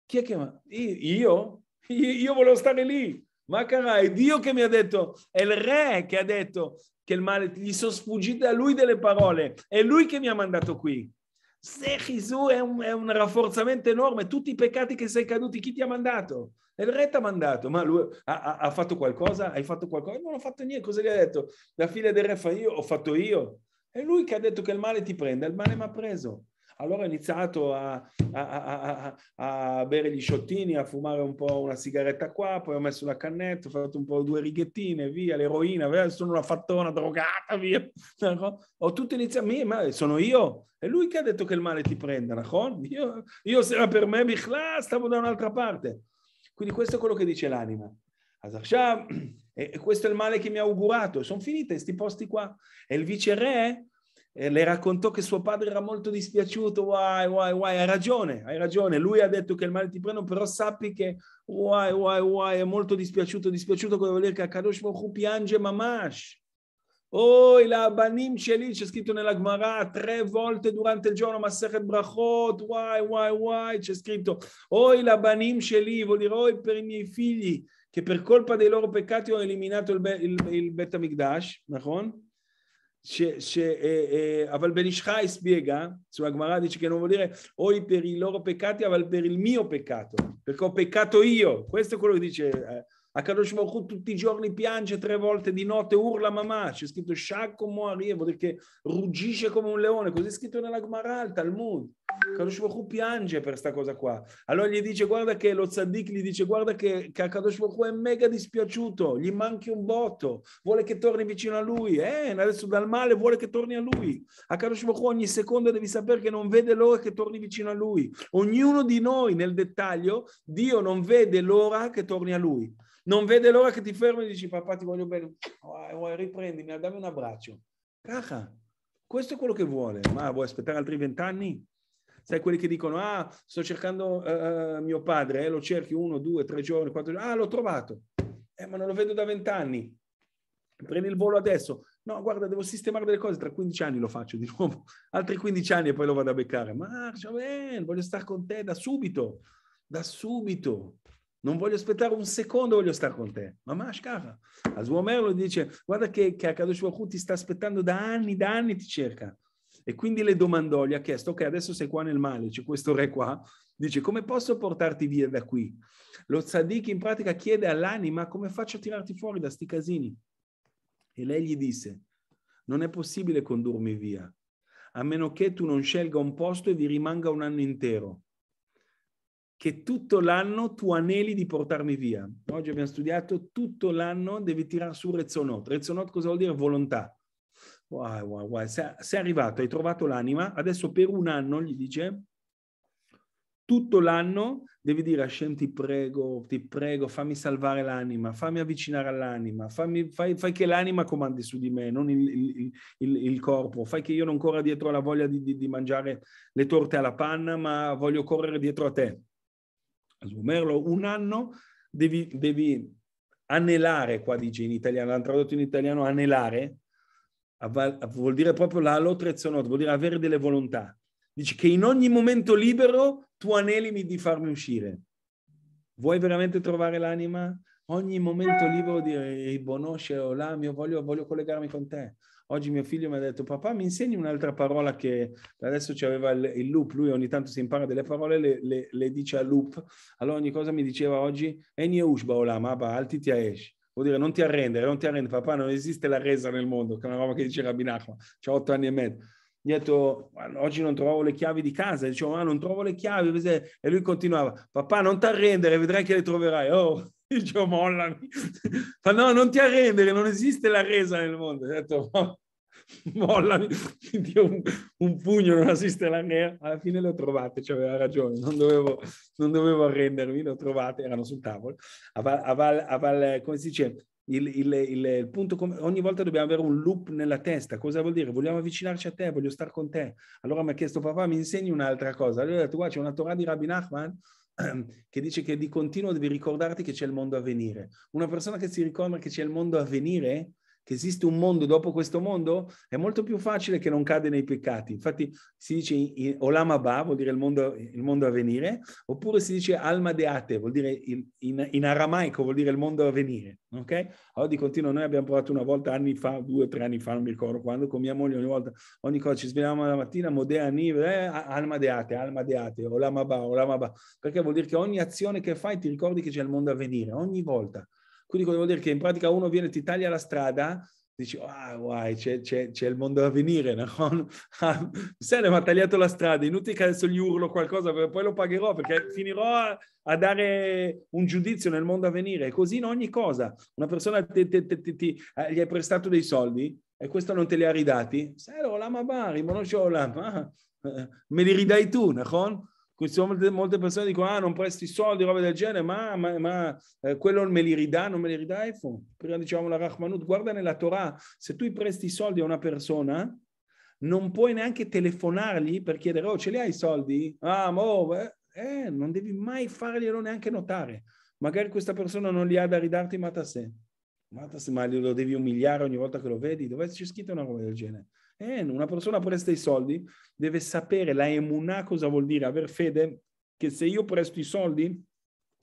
chi è che... Io? Io volevo stare lì. Ma è Dio che mi ha detto, è il re che ha detto che il male, gli sono sfuggite a lui delle parole, è lui che mi ha mandato qui. Se Gesù è un, è un rafforzamento enorme, tutti i peccati che sei caduti, chi ti ha mandato? E il re ti ha mandato, ma lui ha, ha, fatto qualcosa? Hai fatto qualcosa? Non ho fatto niente, cosa gli ha detto? La figlia del re fa io, ho fatto io. È lui che ha detto che il male ti prende, il male mi ha preso. Allora ho iniziato a, a, a, a, bere gli sciottini, a fumare un po' una sigaretta qua, poi ho messo la cannetta, ho fatto un po' due righettine, via, l'eroina, via, sono una fattona drogata, via. *laughs* Ho tutto iniziato, ma sono io. È lui che ha detto che il male ti prenda, io, io se era per me, Bichla, stavo da un'altra parte. Quindi questo è quello che dice l'anima. *clears throat* E questo è il male che mi ha augurato. Sono finiti questi posti qua. E il viceré e le raccontò che suo padre era molto dispiaciuto, guai, guai, guai, hai ragione, hai ragione, lui ha detto che il male ti prende, però sappi che guai, guai, guai, è molto dispiaciuto, dispiaciuto cosa vuol dire che Akadosh Baruch piange mamash. Oh, banim Abanim Sheli, c'è scritto nella Gemara tre volte durante il giorno, ma se Brachot, guai, guai, guai, c'è scritto, oh, banim Abanim Sheli, vuol dire, oh, per i miei figli, che per colpa dei loro peccati ho eliminato il, Be- il, il Bet Amigdash, אבל בן איש חייס ביגה, זאת הגמרא dice che non vuol dire oi per i loro peccati, אבל per il mio peccato, perché ho peccato io. Questo è quello che dice Akadosh Baruch Hu, tutti i giorni piange tre volte di notte, urla mamma, c'è scritto Shakko Moarie, vuol dire che ruggisce come un leone, così è scritto nella Gemara, al Talmud. Kadosh Baruch piange per questa cosa qua. Allora gli dice, guarda che lo Zaddik gli dice, guarda che, che Kadosh Baruch è mega dispiaciuto, gli manchi un botto, vuole che torni vicino a lui, eh, adesso dal male vuole che torni a lui. A Kadosh Baruch ogni secondo devi sapere che non vede l'ora che torni vicino a lui. Ognuno di noi nel dettaglio, Dio non vede l'ora che torni a lui. Non vede l'ora che ti fermi e dici papà ti voglio bene, vai, vai, riprendimi, dammi un abbraccio. Caca, questo è quello che vuole, ma vuoi aspettare altri vent'anni? sai quelli che dicono, ah, sto cercando eh, eh, mio padre, eh, lo cerchi uno, due, tre giorni, quattro giorni, ah, l'ho trovato, eh, ma non lo vedo da vent'anni, prendi il volo adesso, no, guarda, devo sistemare delle cose, tra 15 anni lo faccio di *laughs* nuovo, altri 15 anni e poi lo vado a beccare, marcia bene, voglio stare con te da subito, da subito, non voglio aspettare un secondo, voglio stare con te. Mamma Ashkara. Azuomer lo dice, guarda che, che Akadosh Baruch ti sta aspettando da anni, da anni ti cerca. E quindi le domandò, gli ha chiesto, ok, adesso sei qua nel male, c'è questo re qua, dice, come posso portarti via da qui? Lo tzaddik in pratica chiede all'anima, come faccio a tirarti fuori da sti casini? E lei gli disse, non è possibile condurmi via, a meno che tu non scelga un posto e vi rimanga un anno intero che tutto l'anno tu aneli di portarmi via. Oggi abbiamo studiato tutto l'anno devi tirare su Rezzonot. Rezzonot cosa vuol dire? Volontà wow, wow, wow. sei arrivato, hai trovato l'anima, adesso per un anno gli dice, tutto l'anno devi dire a Hashem ti prego, ti prego, fammi salvare l'anima, fammi avvicinare all'anima, fammi, fai, fai, che l'anima comandi su di me, non il, il, il, il corpo, fai che io non corra dietro alla voglia di, di, di, mangiare le torte alla panna, ma voglio correre dietro a te. Sumerlo, un anno devi, devi anelare, qua dice in italiano, l'hanno tradotto in italiano anelare, vuol dire proprio la lotrezionot, vuol dire avere delle volontà. Dici che in ogni momento libero tu anelimi di farmi uscire. Vuoi veramente trovare l'anima? Ogni momento libero di Bonosce o là, io voglio, voglio collegarmi con te. Oggi mio figlio mi ha detto, papà mi insegni un'altra parola che adesso ci aveva il, il, loop, lui ogni tanto si impara delle parole, le, le, le dice a loop. Allora ogni cosa mi diceva oggi, Eni Eushba Olam, Abba, Altiti Aesh vuol dire non ti arrendere, non ti arrendere, papà non esiste la resa nel mondo, che è una roba che dice Rabbi Nachman, c'ho otto anni e mezzo. Gli ha detto, oggi non trovavo le chiavi di casa, dicevo, ma non trovo le chiavi, e lui continuava, papà non ti arrendere, vedrai che le troverai, oh, dicevo, *laughs* mollami, *laughs* fa no, non ti arrendere, non esiste la resa nel mondo, ha detto, oh. *laughs* mollami, dio, un, un, pugno non assiste la nera, alla fine le ho trovate, cioè aveva ragione, non dovevo, non dovevo arrendermi, le ho trovate, erano sul tavolo, a val, a val, a val come si dice, il, il, il, il, punto come ogni volta dobbiamo avere un loop nella testa. Cosa vuol dire? Vogliamo avvicinarci a te, voglio stare con te. Allora mi ha chiesto papà, mi insegni un'altra cosa. Allora ho detto, guarda, c'è una Torah di Rabbi Nachman *clears throat* che dice che di continuo devi ricordarti che c'è il mondo a venire. Una persona che si ricorda che c'è il mondo a venire che esiste un mondo dopo questo mondo, è molto più facile che non cade nei peccati. Infatti si dice Olam Abba, vuol dire il mondo, il mondo a venire, oppure si dice Alma Deate, vuol dire in, in, in aramaico, vuol dire il mondo a venire. Ok? Allora di continuo, noi abbiamo provato una volta anni fa, due o tre anni fa, non mi ricordo quando, con mia moglie ogni volta, ogni cosa ci svegliamo la mattina, Modea Nive, eh, Alma Deate, Alma Deate, Olam Abba, Olam Abba, perché vuol dire che ogni azione che fai ti ricordi che c'è il mondo a venire, ogni volta. Quindi vuol dire che in pratica uno viene ti taglia la strada, dici, ah, oh, guai, c'è, c'è, c'è, il mondo a venire, no? *laughs* Ah, sai, mi ha tagliato la strada, inutile che adesso gli urlo qualcosa, poi lo pagherò, perché finirò a, a dare un giudizio nel mondo a venire. È così in ogni cosa. Una persona te, te, te, ti, eh, gli hai prestato dei soldi e questo non te li ha ridati, sai, lo lama ma non ce l'ho me li ridai tu, no? molte, molte, persone dicono, ah, non presti soldi, roba del genere, ma, ma, ma eh, quello me li ridà, non me li ridà. Prima dicevamo la Rahmanut, guarda nella Torah, se tu presti soldi a una persona, non puoi neanche telefonargli per chiedere, oh, ce li hai i soldi? Ah, mo, eh, eh non devi mai farglielo neanche notare. Magari questa persona non li ha da ridarti, Ma, da sé, ma lo devi umiliare ogni volta che lo vedi? Dove c'è scritto una roba del genere? Eh, una persona presta i soldi deve sapere la emunà cosa vuol dire, aver fede che se io presto i soldi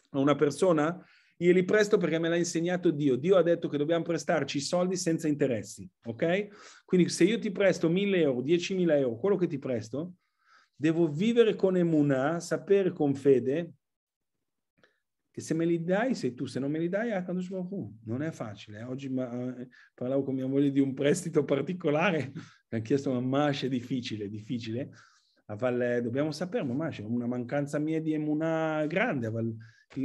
a una persona, glieli presto perché me l'ha insegnato Dio. Dio ha detto che dobbiamo prestarci i soldi senza interessi, ok? Quindi se io ti presto 1000 euro, 10.000 euro, quello che ti presto, devo vivere con emunà, sapere con fede che se me li dai sei tu, se non me li dai ah, non è facile. Eh. Oggi eh, parlavo con mia moglie di un prestito particolare mi ha chiesto, ma Masce è difficile, difficile. Val, dobbiamo sapere, ma Masce, una mancanza mia di emunà grande. Val,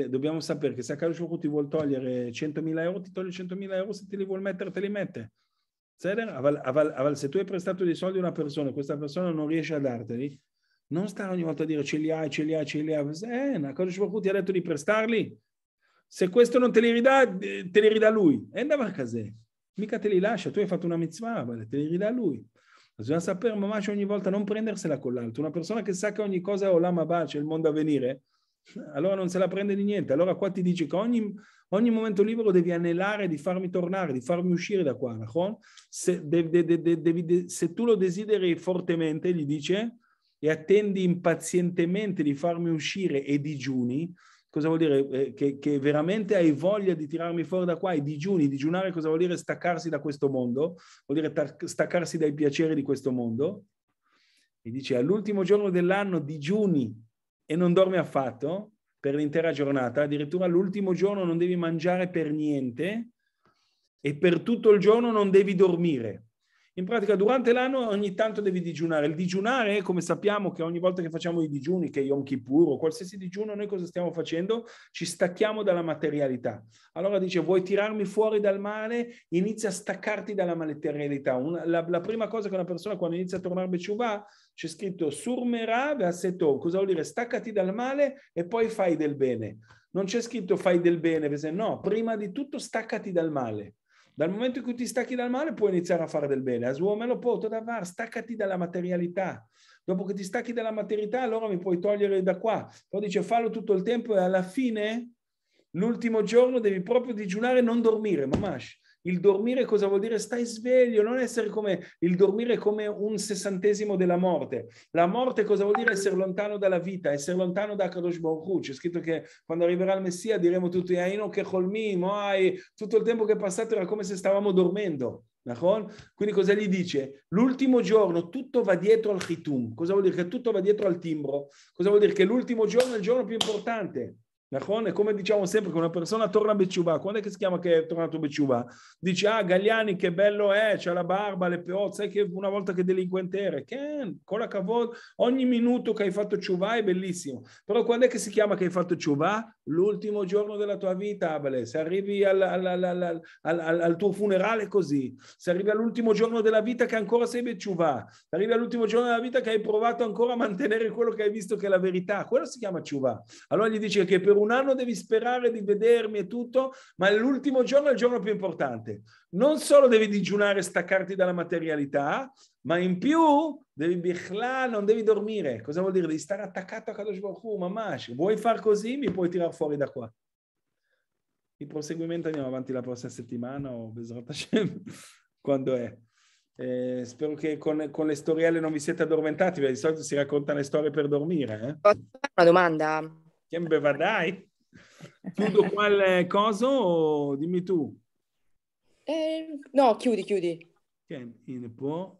dobbiamo sapere che se a Kadosh Baruch ti vuol togliere 100.000 euro, ti toglie 100.000 euro, se te li vuol mettere, te li mette. Aval, se tu hai prestato dei soldi a una persona e questa persona non riesce a darteli, non stare ogni volta a dire ce li hai, ce li hai, ce li hai. Eh, Kadosh Baruch ti ha detto di prestarli. Se questo non te li ridà, eh, te li ridà lui. E andava a casa. Mica te li lascia, tu hai fatto una mitzvah, te li ridà lui. Bisogna sapere mamash ogni volta, non prendersela con l'altro. Una persona che sa che ogni cosa è olam abba, c'è il mondo a venire, allora non se la prende di niente. Allora qua ti dice che ogni, ogni momento libero devi anelare di farmi tornare, di farmi uscire da qua. Se, de, de, de, se tu lo desideri fortemente, gli dice, e attendi impazientemente di farmi uscire e digiuni, cosa vuol dire? Eh, che, che, veramente hai voglia di tirarmi fuori da qua e digiuni. Digiunare cosa vuol dire staccarsi da questo mondo? Vuol dire tar- staccarsi dai piaceri di questo mondo. E dice all'ultimo giorno dell'anno digiuni e non dormi affatto per l'intera giornata, addirittura l'ultimo giorno non devi mangiare per niente e per tutto il giorno non devi dormire. In pratica durante l'anno ogni tanto devi digiunare. Il digiunare, come sappiamo che ogni volta che facciamo i digiuni, che Yom Kippur o qualsiasi digiuno, noi cosa stiamo facendo? Ci stacchiamo dalla materialità. Allora dice, vuoi tirarmi fuori dal male? Inizia a staccarti dalla materialità. Una, la, la, prima cosa che una persona quando inizia a tornare a Beciuvà, c'è scritto surmerà assetto, cosa vuol dire? Staccati dal male e poi fai del bene. Non c'è scritto fai del bene, no, prima di tutto staccati dal male. Dal momento in cui ti stacchi dal male puoi iniziare a fare del bene. A svuomelo poto da var, staccati dalla materialità. Dopo che ti stacchi dalla materialità, allora mi puoi togliere da qua. Poi dice fallo tutto il tempo e alla fine, l'ultimo giorno, devi proprio digiunare e non dormire, mamash. Il dormire cosa vuol dire? Stai sveglio, non essere come il dormire come un sessantesimo della morte. La morte cosa vuol dire? Essere lontano dalla vita, essere lontano da Kadosh Baruch Hu. C'è scritto che quando arriverà il Messia diremo tutti Aino che colmimo, ai, tutto il tempo che è passato era come se stavamo dormendo. Quindi cosa gli dice? L'ultimo giorno tutto va dietro al chitum. Cosa vuol dire? Che tutto va dietro al timbro. Cosa vuol dire? Che l'ultimo giorno è il giorno più importante. È come diciamo sempre che una persona torna a Becciuba, quando è che si chiama che è tornato a Becciuba? Dice, ah Gagliani che bello è, c'ha la barba, le peozze, sai che una volta che delinquente era, che con la cavolo, ogni minuto che hai fatto Ciuva è bellissimo, però quando è che si chiama che hai fatto Ciuva? L'ultimo giorno della tua vita, Abele, se arrivi al, al, al, al, tuo funerale così, se arrivi all'ultimo giorno della vita che ancora sei Becciuba, se arrivi all'ultimo giorno della vita che hai provato ancora a mantenere quello che hai visto che è la verità, quello si chiama Ciuva. Allora gli dice che per un anno devi sperare di vedermi e tutto, ma l'ultimo giorno è il giorno più importante. Non solo devi digiunare, staccarti dalla materialità, ma in più devi birla, non devi dormire. Cosa vuol dire? Devi stare attaccato a Kadosh Baruch Hu, mamash. Vuoi far così? Mi puoi tirare fuori da qua. Il proseguimento andiamo avanti la prossima settimana o Besrat Hashem, *laughs* quando è. Eh, spero che con, con, le storielle non vi siete addormentati, perché di solito si raccontano le storie per dormire. Eh? Una domanda che dai. Chiudo qual eh, coso o dimmi tu? Eh, no, chiudi, chiudi. Can in po